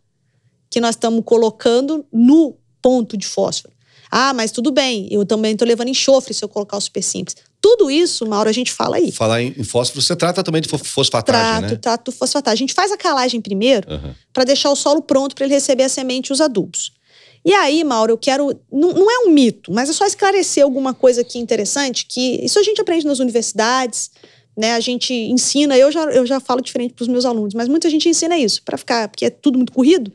que nós estamos colocando no ponto de fósforo? Ah, mas tudo bem, eu também estou levando enxofre se eu colocar o super simples. Tudo isso, Mauro, a gente fala aí. Falar em fósforo, você trata também de fosfatagem, trato, né? Trato, fosfatagem. A gente faz a calagem primeiro uhum. para deixar o solo pronto para ele receber a semente e os adubos. E aí, Mauro, eu quero. Não, não, é um mito, mas é só esclarecer alguma coisa aqui interessante, que isso a gente aprende nas universidades, né? A gente ensina, eu já, eu já falo diferente para os meus alunos, mas muita gente ensina isso, para ficar, porque é tudo muito corrido.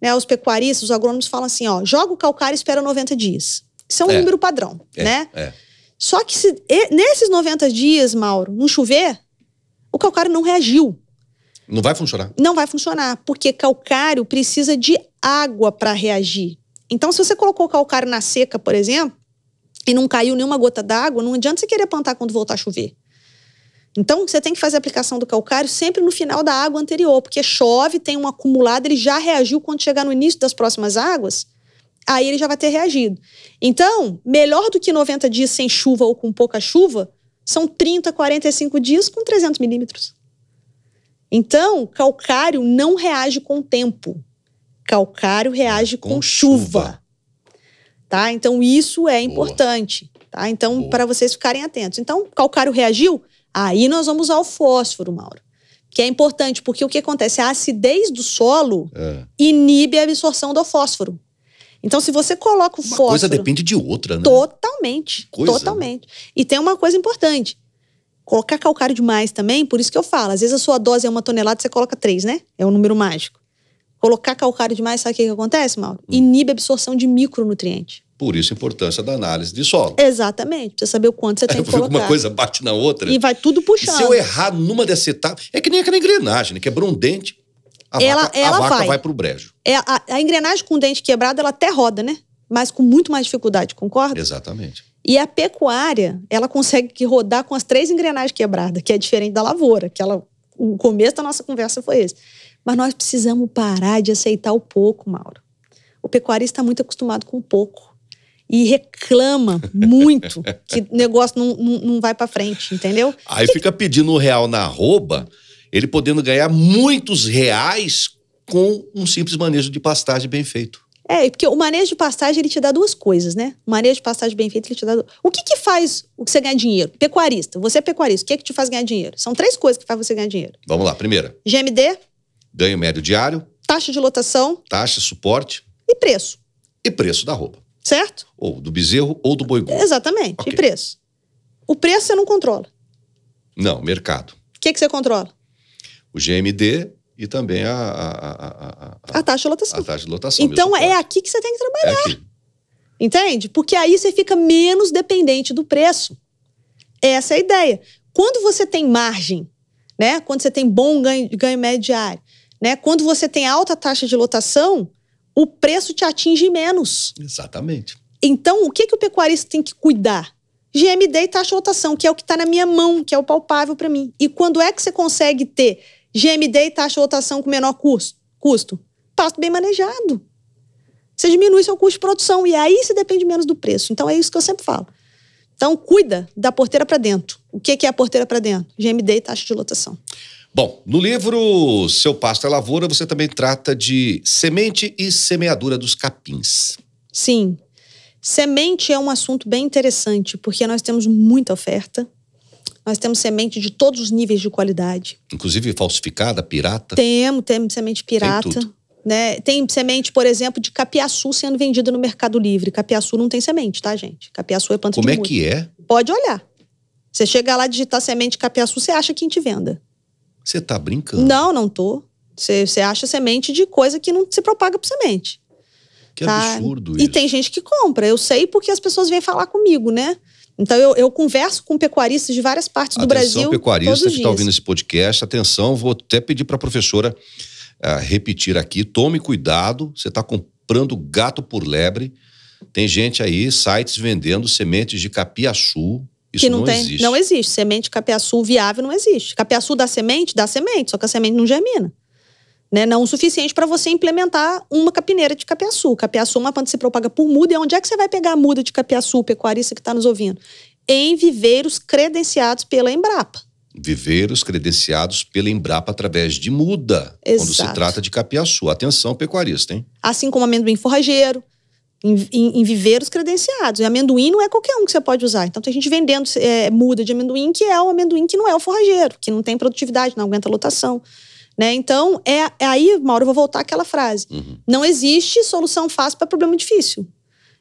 Né, os pecuaristas, os agrônomos falam assim: ó, joga o calcário e espera 90 dias. Isso é um é. número padrão, é. né? É. Só que se, nesses 90 dias, Mauro, não chover, o calcário não reagiu. Não vai funcionar? Não vai funcionar, porque calcário precisa de água para reagir. Então, se você colocou calcário na seca, por exemplo, e não caiu nenhuma gota d'água, não adianta você querer plantar quando voltar a chover. Então, você tem que fazer a aplicação do calcário sempre no final da água anterior, porque chove, tem um acumulado, ele já reagiu quando chegar no início das próximas águas, aí ele já vai ter reagido. Então, melhor do que 90 dias sem chuva ou com pouca chuva, são 30, 45 dias com 300 milímetros. Então, calcário não reage com tempo. Calcário reage com, com chuva. chuva. Tá? Então, isso é importante. Tá? Então, para vocês ficarem atentos. Então, calcário reagiu? Aí nós vamos ao fósforo, Mauro. Que é importante, porque o que acontece? A acidez do solo é. inibe a absorção do fósforo. Então, se você coloca o uma fósforo. coisa depende de outra, né? Totalmente. Coisa. Totalmente. E tem uma coisa importante. Colocar calcário demais também, por isso que eu falo. Às vezes a sua dose é uma tonelada, você coloca três, né? É um número mágico. Colocar calcário demais, sabe o que, que acontece, Mauro? Hum. Inibe a absorção de micronutrientes. Por isso a importância da análise de solo. Exatamente. Pra você saber o quanto você tem é, que colocar. Uma coisa bate na outra. E vai tudo puxando. E se eu errar numa dessas etapas, é que nem aquela engrenagem, né? Quebrou um dente, a ela, vaca, ela a vaca vai. vai pro brejo. É, a, a engrenagem com o dente quebrado, ela até roda, né? Mas com muito mais dificuldade, concorda? Exatamente. E a pecuária, ela consegue rodar com as três engrenagens quebradas, que é diferente da lavoura, que ela, o começo da nossa conversa foi esse. Mas nós precisamos parar de aceitar o pouco, Mauro. O pecuarista está muito acostumado com o pouco e reclama muito que o negócio não, não, não vai para frente, entendeu? Aí que... fica pedindo o real na arroba, ele podendo ganhar muitos reais com um simples manejo de pastagem bem feito. É, porque o manejo de pastagem ele te dá duas coisas, né? O manejo de pastagem bem feito ele te dá. O que que faz o que você ganhar dinheiro? Pecuarista. Você é pecuarista. O que é que te faz ganhar dinheiro? São três coisas que faz você ganhar dinheiro. Vamos lá. Primeira. GMD. Ganho médio diário. Taxa de lotação. Taxa, suporte. E preço. E preço da roupa. Certo? Ou do bezerro ou do boi gordo. Exatamente. Okay. E preço. O preço você não controla. Não, mercado. O que, que você controla? O GMD e também a, a, a, a, taxa de lotação. A taxa de lotação. Então é aqui que você tem que trabalhar. É Entende? Porque aí você fica menos dependente do preço. Essa é a ideia. Quando você tem margem, né? quando você tem bom ganho, ganho médio diário, né? quando você tem alta taxa de lotação, o preço te atinge menos. Exatamente. Então, o que, que o pecuarista tem que cuidar? GMD e taxa de lotação, que é o que está na minha mão, que é o palpável para mim. E quando é que você consegue ter GMD e taxa de lotação com menor custo. custo. Pasto tá bem manejado. Você diminui seu custo de produção e aí você depende menos do preço. Então é isso que eu sempre falo. Então cuida da porteira para dentro. O que é a porteira para dentro? GMD e taxa de lotação. Bom, no livro Seu Pasto é Lavoura, você também trata de semente e semeadura dos capins. Sim. Semente é um assunto bem interessante, porque nós temos muita oferta, nós temos semente de todos os níveis de qualidade. Inclusive falsificada, pirata? Temos, temos semente pirata. Tem, né? tem semente, por exemplo, de capiaçu sendo vendida no Mercado Livre. Capiaçu não tem semente, tá, gente? Capiaçu é planta Como de Como é que é? Pode olhar. Você chega lá digitar semente de capiaçu, você acha que te venda. Você tá brincando? Não, não tô. Você, você acha semente de coisa que não se propaga por semente. Que tá? absurdo isso. E tem gente que compra. Eu sei porque as pessoas vêm falar comigo, né? Então, eu, eu, converso com pecuaristas de várias partes do atenção, Brasil. pecuarista que está ouvindo esse podcast, atenção, vou até pedir para a professora uh, repetir aqui: tome cuidado, você está comprando gato por lebre. Tem gente aí, sites vendendo sementes de capiaçu. Isso que não, não tem, existe. Não existe. Semente de capiaçu viável não existe. Capiaçu dá semente? Dá semente, só que a semente não germina né? Não o suficiente para você implementar uma capineira de capiaçu. Capiaçu é uma planta que se propaga por muda. E onde é que você vai pegar a muda de capiaçu, pecuarista que está nos ouvindo? Em viveiros credenciados pela Embrapa. Viveiros credenciados pela Embrapa através de muda, Exato. quando se trata de capiaçu. Atenção, pecuarista, hein? Assim como amendoim forrageiro, em, em, em, viveiros credenciados. E amendoim não é qualquer um que você pode usar. Então tem gente vendendo é, muda de amendoim que é o amendoim que não é o forrageiro, que não tem produtividade, não aguenta lotação. Né? Então, é, é aí, Mauro, eu vou voltar àquela frase. Uhum. Não existe solução fácil para problema difícil.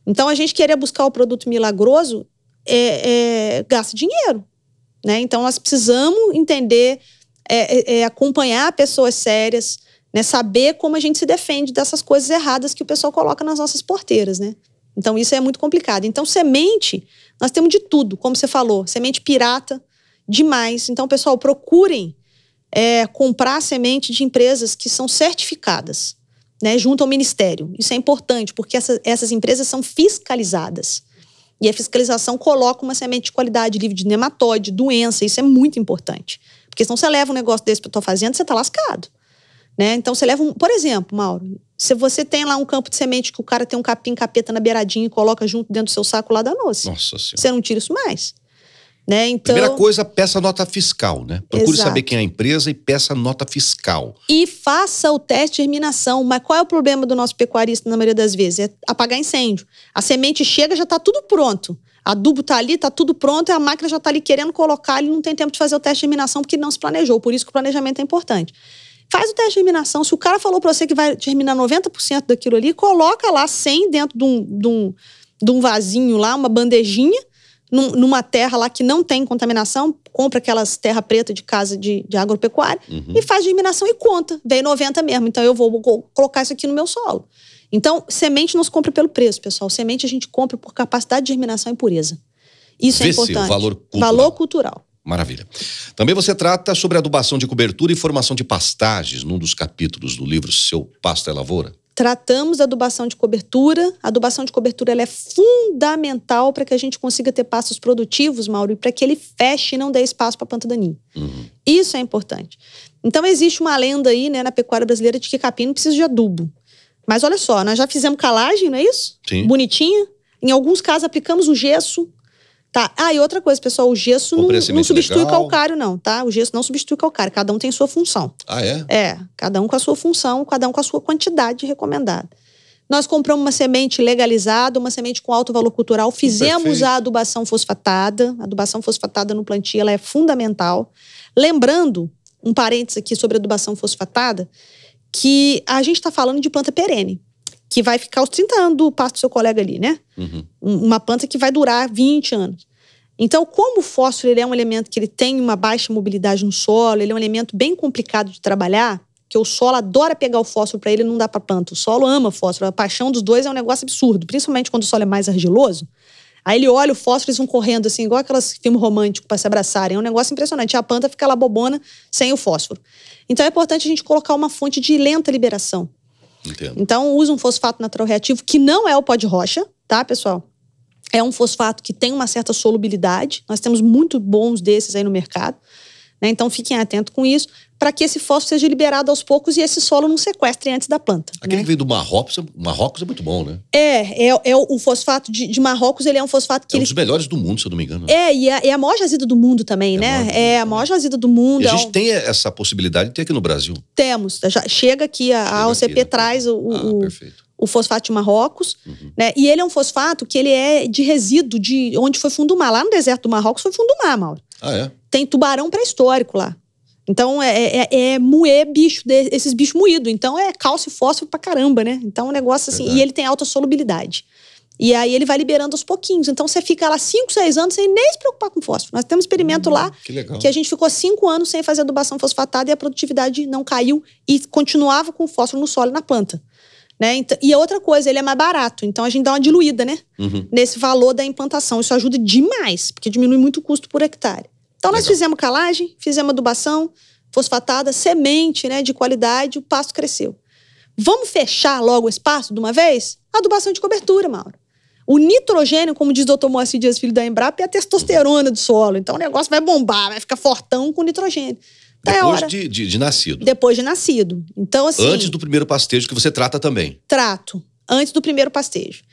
Então, a gente querer buscar o produto milagroso é, é, gasta dinheiro. Né? Então, nós precisamos entender, é, é, é, acompanhar pessoas sérias, né? saber como a gente se defende dessas coisas erradas que o pessoal coloca nas nossas porteiras. Né? Então, isso é muito complicado. Então, semente, nós temos de tudo, como você falou, semente pirata, demais. Então, pessoal, procurem é, comprar semente de empresas que são certificadas, né, junto ao Ministério. Isso é importante, porque essa, essas empresas são fiscalizadas. E a fiscalização coloca uma semente de qualidade livre de nematóide, doença, isso é muito importante. Porque senão você leva um negócio desse para tua fazenda, você está lascado. Né? Então você leva, um, por exemplo, Mauro, se você tem lá um campo de semente que o cara tem um capim capeta na beiradinha e coloca junto dentro do seu saco lá da noce. Nossa senhora. Você não tira isso mais. Né? Então... Primeira coisa, peça nota fiscal, né? Procure Exato. saber quem é a empresa e peça nota fiscal. E faça o teste de germinação. Mas qual é o problema do nosso pecuarista, na maioria das vezes? É apagar incêndio. A semente chega, já está tudo pronto. Adubo está ali, está tudo pronto, e a máquina já está ali querendo colocar, ele não tem tempo de fazer o teste de germinação porque não se planejou. Por isso que o planejamento é importante. Faz o teste de germinação. Se o cara falou para você que vai germinar 90% daquilo ali, coloca lá 100 dentro de um, de um, de um vasinho lá, uma bandejinha, num, numa terra lá que não tem contaminação, compra aquelas terra preta de casa de, de agropecuária uhum. e faz germinação e conta. vem 90 mesmo, então eu vou, vou colocar isso aqui no meu solo. Então, semente não se compra pelo preço, pessoal. Semente a gente compra por capacidade de germinação e pureza. Isso é Vê é importante. O valor cultural. Valor cultural. Maravilha. Também você trata sobre adubação de cobertura e formação de pastagens num dos capítulos do livro Seu Pasto é Lavoura tratamos adubação de cobertura. A adubação de cobertura ela é fundamental para que a gente consiga ter pastos produtivos, Mauro, e para que ele feche e não dê espaço para a planta daninha. Uhum. Isso é importante. Então, existe uma lenda aí né, na pecuária brasileira de que capim não precisa de adubo. Mas olha só, nós já fizemos calagem, não é isso? Sim. Bonitinha. Em alguns casos, aplicamos o gesso. Tá. Ah, e outra coisa, pessoal, o gesso não, não, substitui legal. o calcário, não, tá? O gesso não substitui o calcário, cada um tem sua função. Ah, é? É, cada um com a sua função, cada um com a sua quantidade recomendada. Nós compramos uma semente legalizada, uma semente com alto valor cultural, fizemos Perfeito. a adubação fosfatada. A adubação fosfatada no plantio ela é fundamental. Lembrando, um parênteses aqui sobre a adubação fosfatada, que a gente está falando de planta perene que vai ficar os 30 anos do pasto do seu colega ali, né? Uhum. Uma planta que vai durar 20 anos. Então, como o fósforo é um elemento que ele tem uma baixa mobilidade no solo, ele é um elemento bem complicado de trabalhar, que o solo adora pegar o fósforo para ele, não dá para planta. O solo ama fósforo, a paixão dos dois é um negócio absurdo, principalmente quando o solo é mais argiloso. Aí ele olha o fósforo, e eles vão correndo assim, igual aquelas filmes românticos para se abraçarem. É um negócio impressionante. A planta fica lá bobona sem o fósforo. Então é importante a gente colocar uma fonte de lenta liberação. Entendo. Então usa um fosfato natural reativo que não é o pó de rocha, tá, pessoal? É um fosfato que tem uma certa solubilidade, nós temos muito bons desses aí no mercado. Né? Então fiquem atentos com isso, para que esse fósforo seja liberado aos poucos e esse solo não sequestre antes da planta. Aquele né? que vem do Marrocos, é, Marrocos é muito bom, né? É, é, é o fosfato de, de, Marrocos, ele é um fosfato que. É um dos ele... melhores do mundo, se eu não me engano. Né? É, e é, é a maior jazida do mundo também, é né? A é a maior jazida do mundo. E a é gente um... tem essa possibilidade de ter aqui no Brasil. Temos. Já chega aqui, a, chega a OCP aqui, né? traz o, ah, o, o fosfato de Marrocos, uhum. né? E ele é um fosfato que ele é de resíduo de onde foi fundo do mar. Lá no deserto do Marrocos foi fundo do mar, Mauro. Ah, é? Tem tubarão pré-histórico lá. Então é, é, é, é moer bicho, de, esses bichos moídos. Então é cálcio e fósforo pra caramba, né? Então é um negócio assim. Verdade. E ele tem alta solubilidade. E aí ele vai liberando aos pouquinhos. Então você fica lá cinco seis anos sem nem se preocupar com fósforo. Nós temos um experimento hum, lá que, que, a gente ficou cinco anos sem fazer adubação fosfatada e a produtividade não caiu e continuava com o fósforo no solo e na planta. Né? E outra coisa, ele é mais barato, então a gente dá uma diluída né? Uhum. nesse valor da implantação. Isso ajuda demais, porque diminui muito o custo por hectare. Então nós Legal. fizemos calagem, fizemos adubação, fosfatada, semente né, de qualidade, o pasto cresceu. Vamos fechar logo o espaço de uma vez? Adubação de cobertura, Mauro. O nitrogênio, como diz o doutor Moacir Dias Filho da Embrapa, é a testosterona do solo. Então o negócio vai bombar, vai ficar fortão com nitrogênio. Tá, é Depois de, de, de, nascido. Depois de nascido. Então, assim. Antes do primeiro pastejo, que você trata também. Trato. Antes do primeiro pastejo.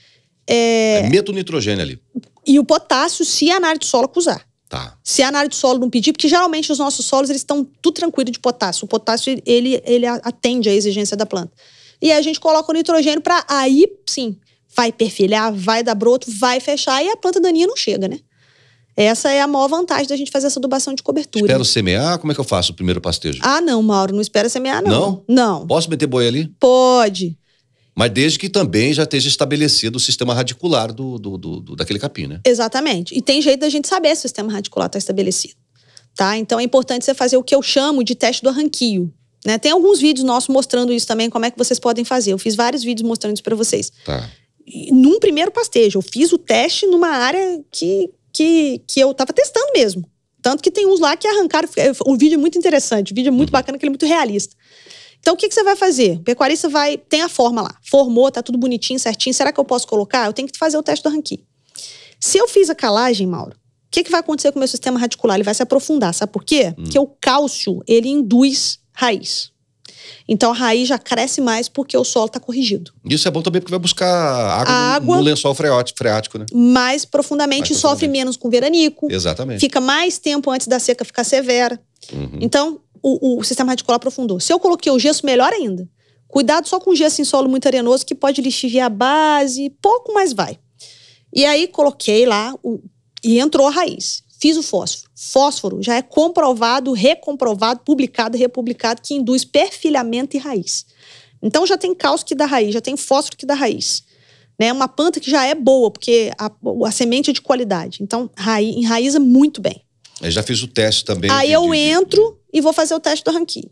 É... é meto nitrogênio ali. E o potássio, se a análise de solo acusar. Tá. Se a análise de solo não pedir, porque geralmente os nossos solos eles estão tudo tranquilo de potássio. O potássio ele, ele atende à exigência da planta. E aí a gente coloca o nitrogênio para aí sim, vai perfilhar, vai dar broto, vai fechar e a planta daninha não chega, né? Essa é a maior vantagem da gente fazer essa adubação de cobertura. Espero semear? Como é que eu faço o primeiro pastejo? Ah, não, Mauro, não espera semear, não. Não? Não. Posso meter boi ali? Pode. Mas desde que também já esteja estabelecido o sistema radicular do, do, do, do daquele capim, né? Exatamente. E tem jeito da gente saber se o sistema radicular está estabelecido. Tá? Então é importante você fazer o que eu chamo de teste do arranquio. Né? Tem alguns vídeos nossos mostrando isso também, como é que vocês podem fazer. Eu fiz vários vídeos mostrando isso para vocês. Tá. num primeiro pastejo, eu fiz o teste numa área que que, que eu tava testando mesmo. Tanto que tem uns lá que arrancaram. O vídeo é muito interessante, o vídeo é muito uhum. bacana, que ele é muito realista. Então, o que, que você vai fazer? O pecuarista vai. Tem a forma lá. Formou, tá tudo bonitinho, certinho. Será que eu posso colocar? Eu tenho que fazer o teste do ranqui. Se eu fiz a calagem, Mauro, o que, que vai acontecer com o meu sistema radicular? Ele vai se aprofundar. Sabe por quê? Hum. Porque o cálcio, ele induz raiz. Então a raiz já cresce mais porque o solo está corrigido. Isso é bom também porque vai buscar água, água no, no lençol freático, freático né? Mais profundamente mais profundamente. sofre menos com veranico. Exatamente. Fica mais tempo antes da seca ficar severa. Uhum. Então o, o sistema radicular aprofundou. Se eu coloquei o gesso, melhor ainda. Cuidado só com gesso em solo muito arenoso que pode lixiviar a base, pouco mais vai. E aí coloquei lá o, e entrou a raiz. Fiz o fósforo. Fósforo já é comprovado, recomprovado, publicado republicado que induz perfilhamento e raiz. Então já tem cálcio que dá raiz, já tem fósforo que dá raiz. Né? Uma planta que já é boa, porque a, a semente é de qualidade. Então raiz, enraiza muito bem. Eu já fiz o teste também. Aí eu de... entro e vou fazer o teste do ranquinho.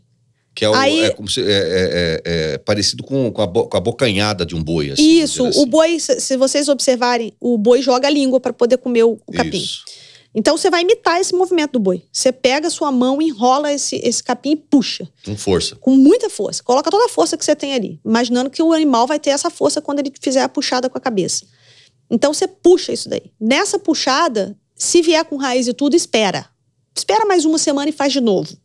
Que é, o, Aí, é, se, é é, é, é, parecido com, com, a bo, com, a bocanhada de um boi. Assim, isso, assim. o boi, se vocês observarem, o boi joga a língua para poder comer o capim. Isso. Então você vai imitar esse movimento do boi. Você pega a sua mão, enrola esse, esse capim e puxa. Com força. Com muita força. Coloca toda a força que você tem ali, imaginando que o animal vai ter essa força quando ele fizer a puxada com a cabeça. Então você puxa isso daí. Nessa puxada, se vier com raiz e tudo, espera. Espera mais uma semana e faz de novo.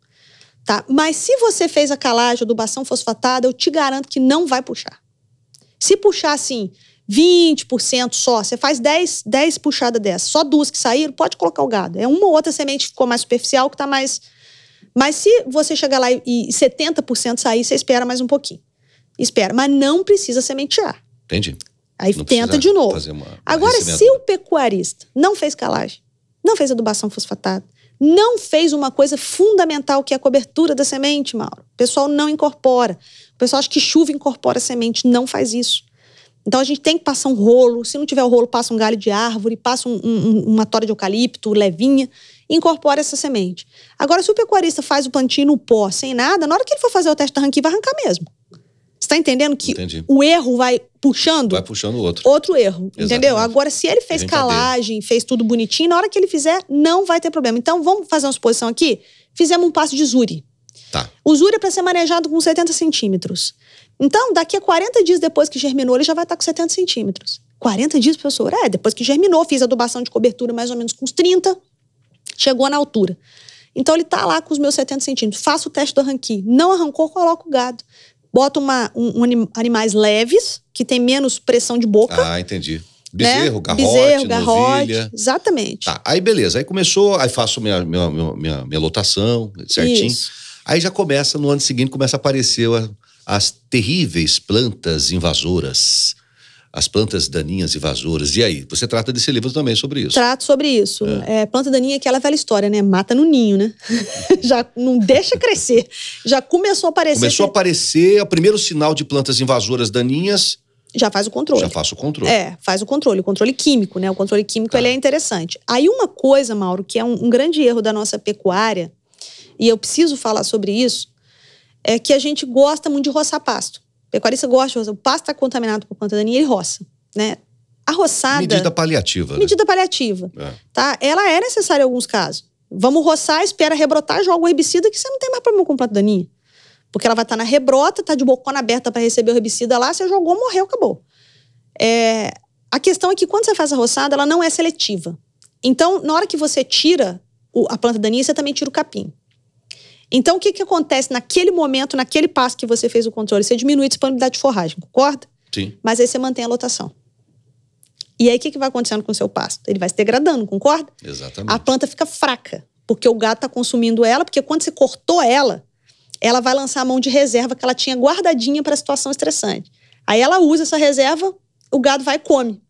Tá? Mas se você fez a calagem, adubação fosfatada, eu te garanto que não vai puxar. Se puxar assim, 20% só. Você faz 10, 10 puxadas dessas, só duas que saíram, pode colocar o gado. É uma ou outra semente que ficou mais superficial, que está mais. Mas se você chegar lá e 70% sair, você espera mais um pouquinho. Espera, mas não precisa sementear. Entendi. Aí não tenta de novo. Uma, uma Agora, se o pecuarista não fez calagem, não fez adubação fosfatada, não fez uma coisa fundamental que é a cobertura da semente, Mauro. O pessoal não incorpora. O pessoal acha que chuva incorpora a semente. Não faz isso. Então a gente tem que passar um rolo. Se não tiver o rolo, passa um galho de árvore, passa um, um, uma tora de eucalipto, levinha, e incorpora essa semente. Agora, se o pecuarista faz o plantio no pó, sem nada, na hora que ele for fazer o teste de arranque, vai arrancar mesmo. Você está entendendo que Entendi. o erro vai puxando? Vai puxando o outro. Outro erro, Exatamente. entendeu? Agora, se ele fez calagem, fez tudo bonitinho, na hora que ele fizer, não vai ter problema. Então, vamos fazer uma suposição aqui? Fizemos um passo de zuri. Tá. O zuri é para ser manejado com 70 centímetros. Então, daqui a 40 dias depois que germinou, ele já vai estar com 70 centímetros. 40 dias, professor? É, depois que germinou, fiz adubação de cobertura mais ou menos com uns 30, chegou na altura. Então, ele está lá com os meus 70 centímetros. Faço o teste do arranqui. Não arrancou, coloco o gado. Boto uma, um, um, animais leves, que tem menos pressão de boca. Ah, entendi. Bezerro, né? garrote, Bezerro, garrote, novilha. Exatamente. Tá, aí beleza. Aí começou, aí faço minha, minha, minha, minha, minha lotação, certinho. Isso. Aí já começa, no ano seguinte, começa a aparecer... A as terríveis plantas invasoras as plantas daninhas invasoras. E aí, você trata desse livro também sobre isso? Trato sobre isso. É. É, planta daninha é aquela velha história, né? Mata no ninho, né? Já não deixa crescer. Já começou a aparecer. Começou a aparecer é o primeiro sinal de plantas invasoras daninhas. Já faz o controle. Já faz o controle. É, faz o controle. O controle químico, né? O controle químico tá. ele é, é interessante. Aí uma coisa, Mauro, que é um, um grande erro da nossa pecuária, e eu preciso falar sobre isso, é que a gente gosta muito de roçar pasto. O pecuarista gosta de roçar. O pasto está contaminado por planta daninha, ele roça, né? A roçada... Medida paliativa, né? Medida paliativa, é. tá? Ela é necessária em alguns casos. Vamos roçar, espera rebrotar, joga o herbicida que você não tem mais problema com planta daninha. Porque ela vai estar tá na rebrota, tá de bocona aberta para receber o herbicida lá, você jogou, morreu, acabou. É... A questão é que quando você faz a roçada, ela não é seletiva. Então, na hora que você tira a planta daninha, você também tira o capim. Então, o que, que acontece naquele momento, naquele passo que você fez o controle? Você diminui a disponibilidade de forragem, concorda? Sim. Mas aí você mantém a lotação. E aí, o que, que vai acontecendo com o seu pasto? Ele vai se degradando, concorda? Exatamente. A planta fica fraca, porque o gato está consumindo ela, porque quando você cortou ela, ela vai lançar a mão de reserva que ela tinha guardadinha para a situação estressante. Aí ela usa essa reserva, o gado vai e come.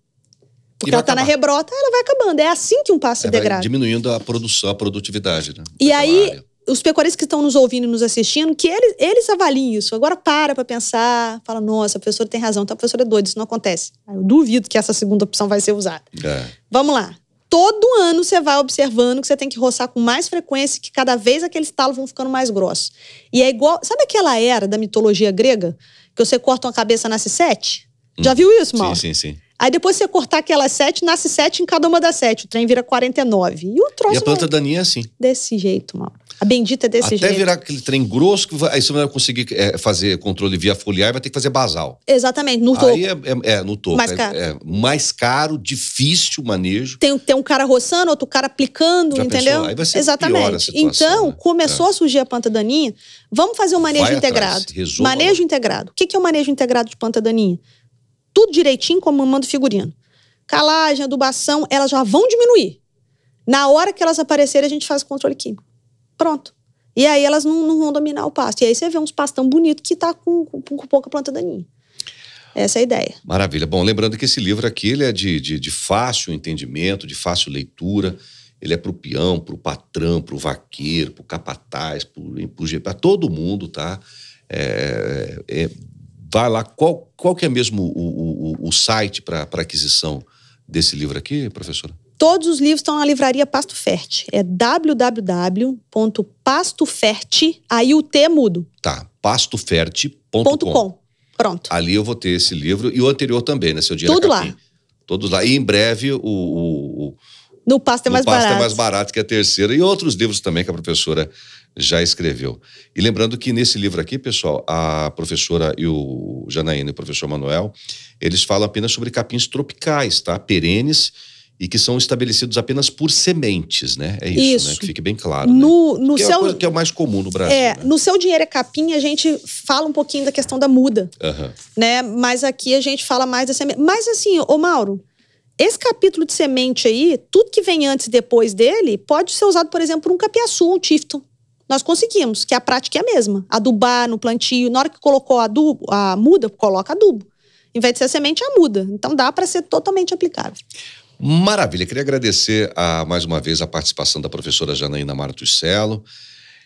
Porque e ela está na rebrota, ela vai acabando. É assim que um pasto é, se degrada. Diminuindo a produção, a produtividade. Né? E aí, os pecuaristas que estão nos ouvindo e nos assistindo, que eles, eles avaliem isso. Agora para para pensar, fala, nossa, a professora tem razão, então a professora é doida, isso não acontece. Ah, eu duvido que essa segunda opção vai ser usada. É. Vamos lá. Todo ano você vai observando que você tem que roçar com mais frequência, que cada vez aqueles talos vão ficando mais grossos. E é igual. Sabe aquela era da mitologia grega? Que você corta uma cabeça nasce sete? Hum. Já viu isso, Mauro? Sim, sim, sim. Aí depois você cortar aquelas sete, nasce sete em cada uma das sete. O trem vira 49. E o troço. E a planta não... daninha é assim. Desse jeito, mal. A bendita é desse Até jeito. Até virar aquele trem grosso, que vai, aí você não vai conseguir é, fazer controle via foliar, vai ter que fazer basal. Exatamente, no topo. Aí é, é, é no topo. Mais é, caro. É, mais caro, difícil o manejo. Tem, tem um cara roçando, outro cara aplicando, Já entendeu? Pensou? Aí vai ser Exatamente. Situação, então, né? começou é. a surgir a planta daninha. Vamos fazer um manejo vai integrado. Atrás, manejo integrado. O que é o um manejo integrado de planta daninha? tudo direitinho como manda o figurino. Calagem, adubação, elas já vão diminuir. Na hora que elas aparecerem, a gente faz o controle químico. Pronto. E aí elas não, não vão dominar o pasto. E aí você vê uns pastão bonito que está com, com, com pouca planta daninha. Essa é a ideia. Maravilha. Bom, lembrando que esse livro aqui ele é de, de, de fácil entendimento, de fácil leitura. Ele é para o peão, para o patrão, para o vaqueiro, para o capataz, para todo mundo, tá? É, é, é vai lá. Qual, qual que é mesmo o, o, o site para aquisição desse livro aqui, professora? Todos os livros estão na livraria Pasto Ferte. É www.pastoferte, aí o T mudo. Tá, pastoferte.com. Pronto. Ali eu vou ter esse livro e o anterior também, né, seu Diego? Tudo lá. Todos lá. E em breve o... o, o no Pasto é Mais Barato. No Pasto é Mais Barato, que é a terceira. E outros livros também que a professora já escreveu. E lembrando que nesse livro aqui, pessoal, a professora e o Janaína e o professor Manuel, eles falam apenas sobre capins tropicais, tá? Perenes e que são estabelecidos apenas por sementes, né? É isso, né? isso. né? Que fique bem claro. No, né? no que é seu... é a coisa que é o mais comum no Brasil. É, né? no seu dinheiro é capim, a gente fala um pouquinho da questão da muda, uhum. né? Mas aqui a gente fala mais da semente. Mas assim, ô Mauro, esse capítulo de semente aí, tudo que vem antes e depois dele, pode ser usado, por exemplo, por um capiaçu, um tifton nós conseguimos, que a prática é a mesma. Adubar no plantio, na hora que colocou adubo, a muda, coloca adubo. Em vez de ser a semente, a muda. Então dá para ser totalmente aplicável. Maravilha. Queria agradecer a, ah, mais uma vez a participação da professora Janaína Martucelo.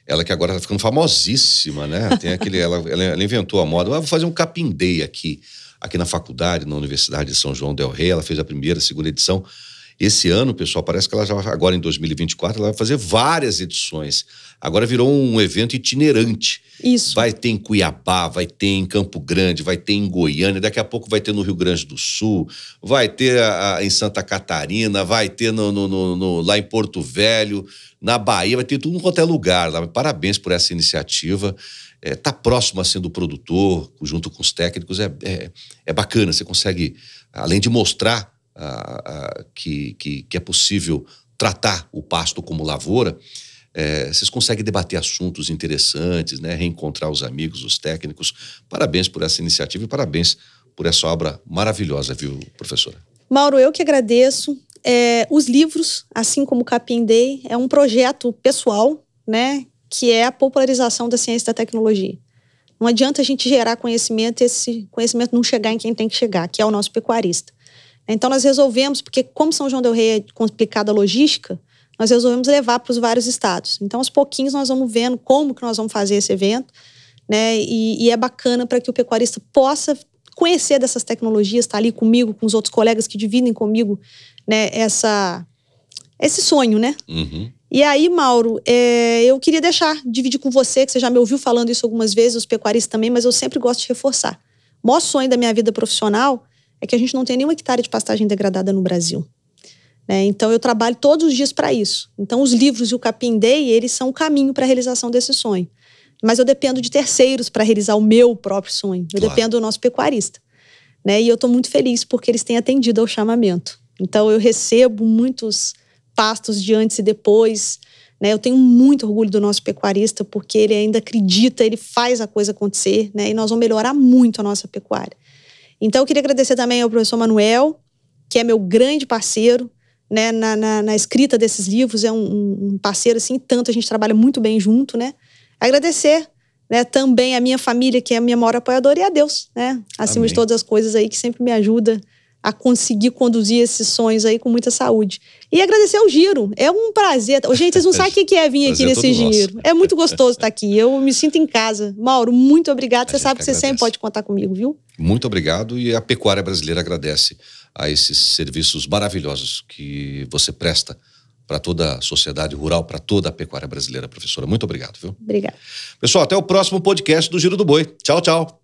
Ela que agora está ficando famosíssima, né? Tem aquele, ela, ela, inventou a moda. Eu vou fazer um capim day aqui, aqui na faculdade, na Universidade de São João del Rei. Ela fez a primeira, a segunda edição. Esse ano, pessoal, parece que ela já, agora em 2024, ela vai fazer várias edições. Agora virou um evento itinerante. Isso. Vai ter em Cuiabá, vai ter em Campo Grande, vai ter em Goiânia, daqui a pouco vai ter no Rio Grande do Sul, vai ter a, a, em Santa Catarina, vai ter no, no, no, lá em Porto Velho, na Bahia, vai ter tudo em qualquer é lugar. Lá. Parabéns por essa iniciativa. Está é, tá próximo assim do produtor, junto com os técnicos, é, é, é bacana. Você consegue, além de mostrar ah, que, que, que, é possível tratar o pasto como lavoura, é, vocês conseguem debater assuntos interessantes, né? reencontrar os amigos, os técnicos. Parabéns por essa iniciativa e parabéns por essa obra maravilhosa, viu, professora? Mauro, eu que agradeço. É, os livros, assim como o Capim Day, é um projeto pessoal, né? Que é a popularização da ciência e da tecnologia. Não adianta a gente gerar conhecimento e esse conhecimento não chegar em quem tem que chegar, que é o nosso pecuarista. Então nós resolvemos, porque como São João del Rei é complicada a logística, nós resolvemos levar para os vários estados. Então aos pouquinhos nós vamos vendo como que nós vamos fazer esse evento, né? E, e é bacana para que o pecuarista possa conhecer dessas tecnologias, estar tá ali comigo, com os outros colegas que dividem comigo, né? Essa esse sonho, né? Uhum. E aí, Mauro, é, eu queria deixar, dividir com você, que você já me ouviu falando isso algumas vezes, os pecuaristas também, mas eu sempre gosto de reforçar. O maior sonho da minha vida profissional é que a gente não tem nenhuma hectare de pastagem degradada no Brasil. Né? Então, eu trabalho todos os dias para isso. Então, os livros e o Capim Day, eles são o caminho para a realização desse sonho. Mas eu dependo de terceiros para realizar o meu próprio sonho. Eu claro. dependo do nosso pecuarista. Né? E eu estou muito feliz porque eles têm atendido ao chamamento. Então, eu recebo muitos pastos de antes e depois. Né? Eu tenho muito orgulho do nosso pecuarista porque ele ainda acredita, ele faz a coisa acontecer. Né? E nós vamos melhorar muito a nossa pecuária. Então, eu queria agradecer também ao professor Manuel, que é meu grande parceiro né, na, na, na escrita desses livros, é um, um, parceiro assim, tanto a gente trabalha muito bem junto, né? Agradecer né, também a minha família, que é a minha maior apoiadora, e a Deus, né? Acima Amém. de todas as coisas aí, que sempre me ajuda a conseguir conduzir esses sonhos aí com muita saúde. E agradecer ao Giro. É um prazer. Gente, vocês não sabem o que é vir aqui é nesse é Giro. Nosso. É muito gostoso estar aqui. Eu me sinto em casa. Mauro, muito obrigado. você sabe que você sempre pode contar comigo, viu? Muito obrigado. E a pecuária brasileira agradece a esses serviços maravilhosos que você presta para toda a sociedade rural, para toda a pecuária brasileira, professora. Muito obrigado, viu? Obrigado. Pessoal, até o próximo podcast do Giro do Boi. Tchau, tchau.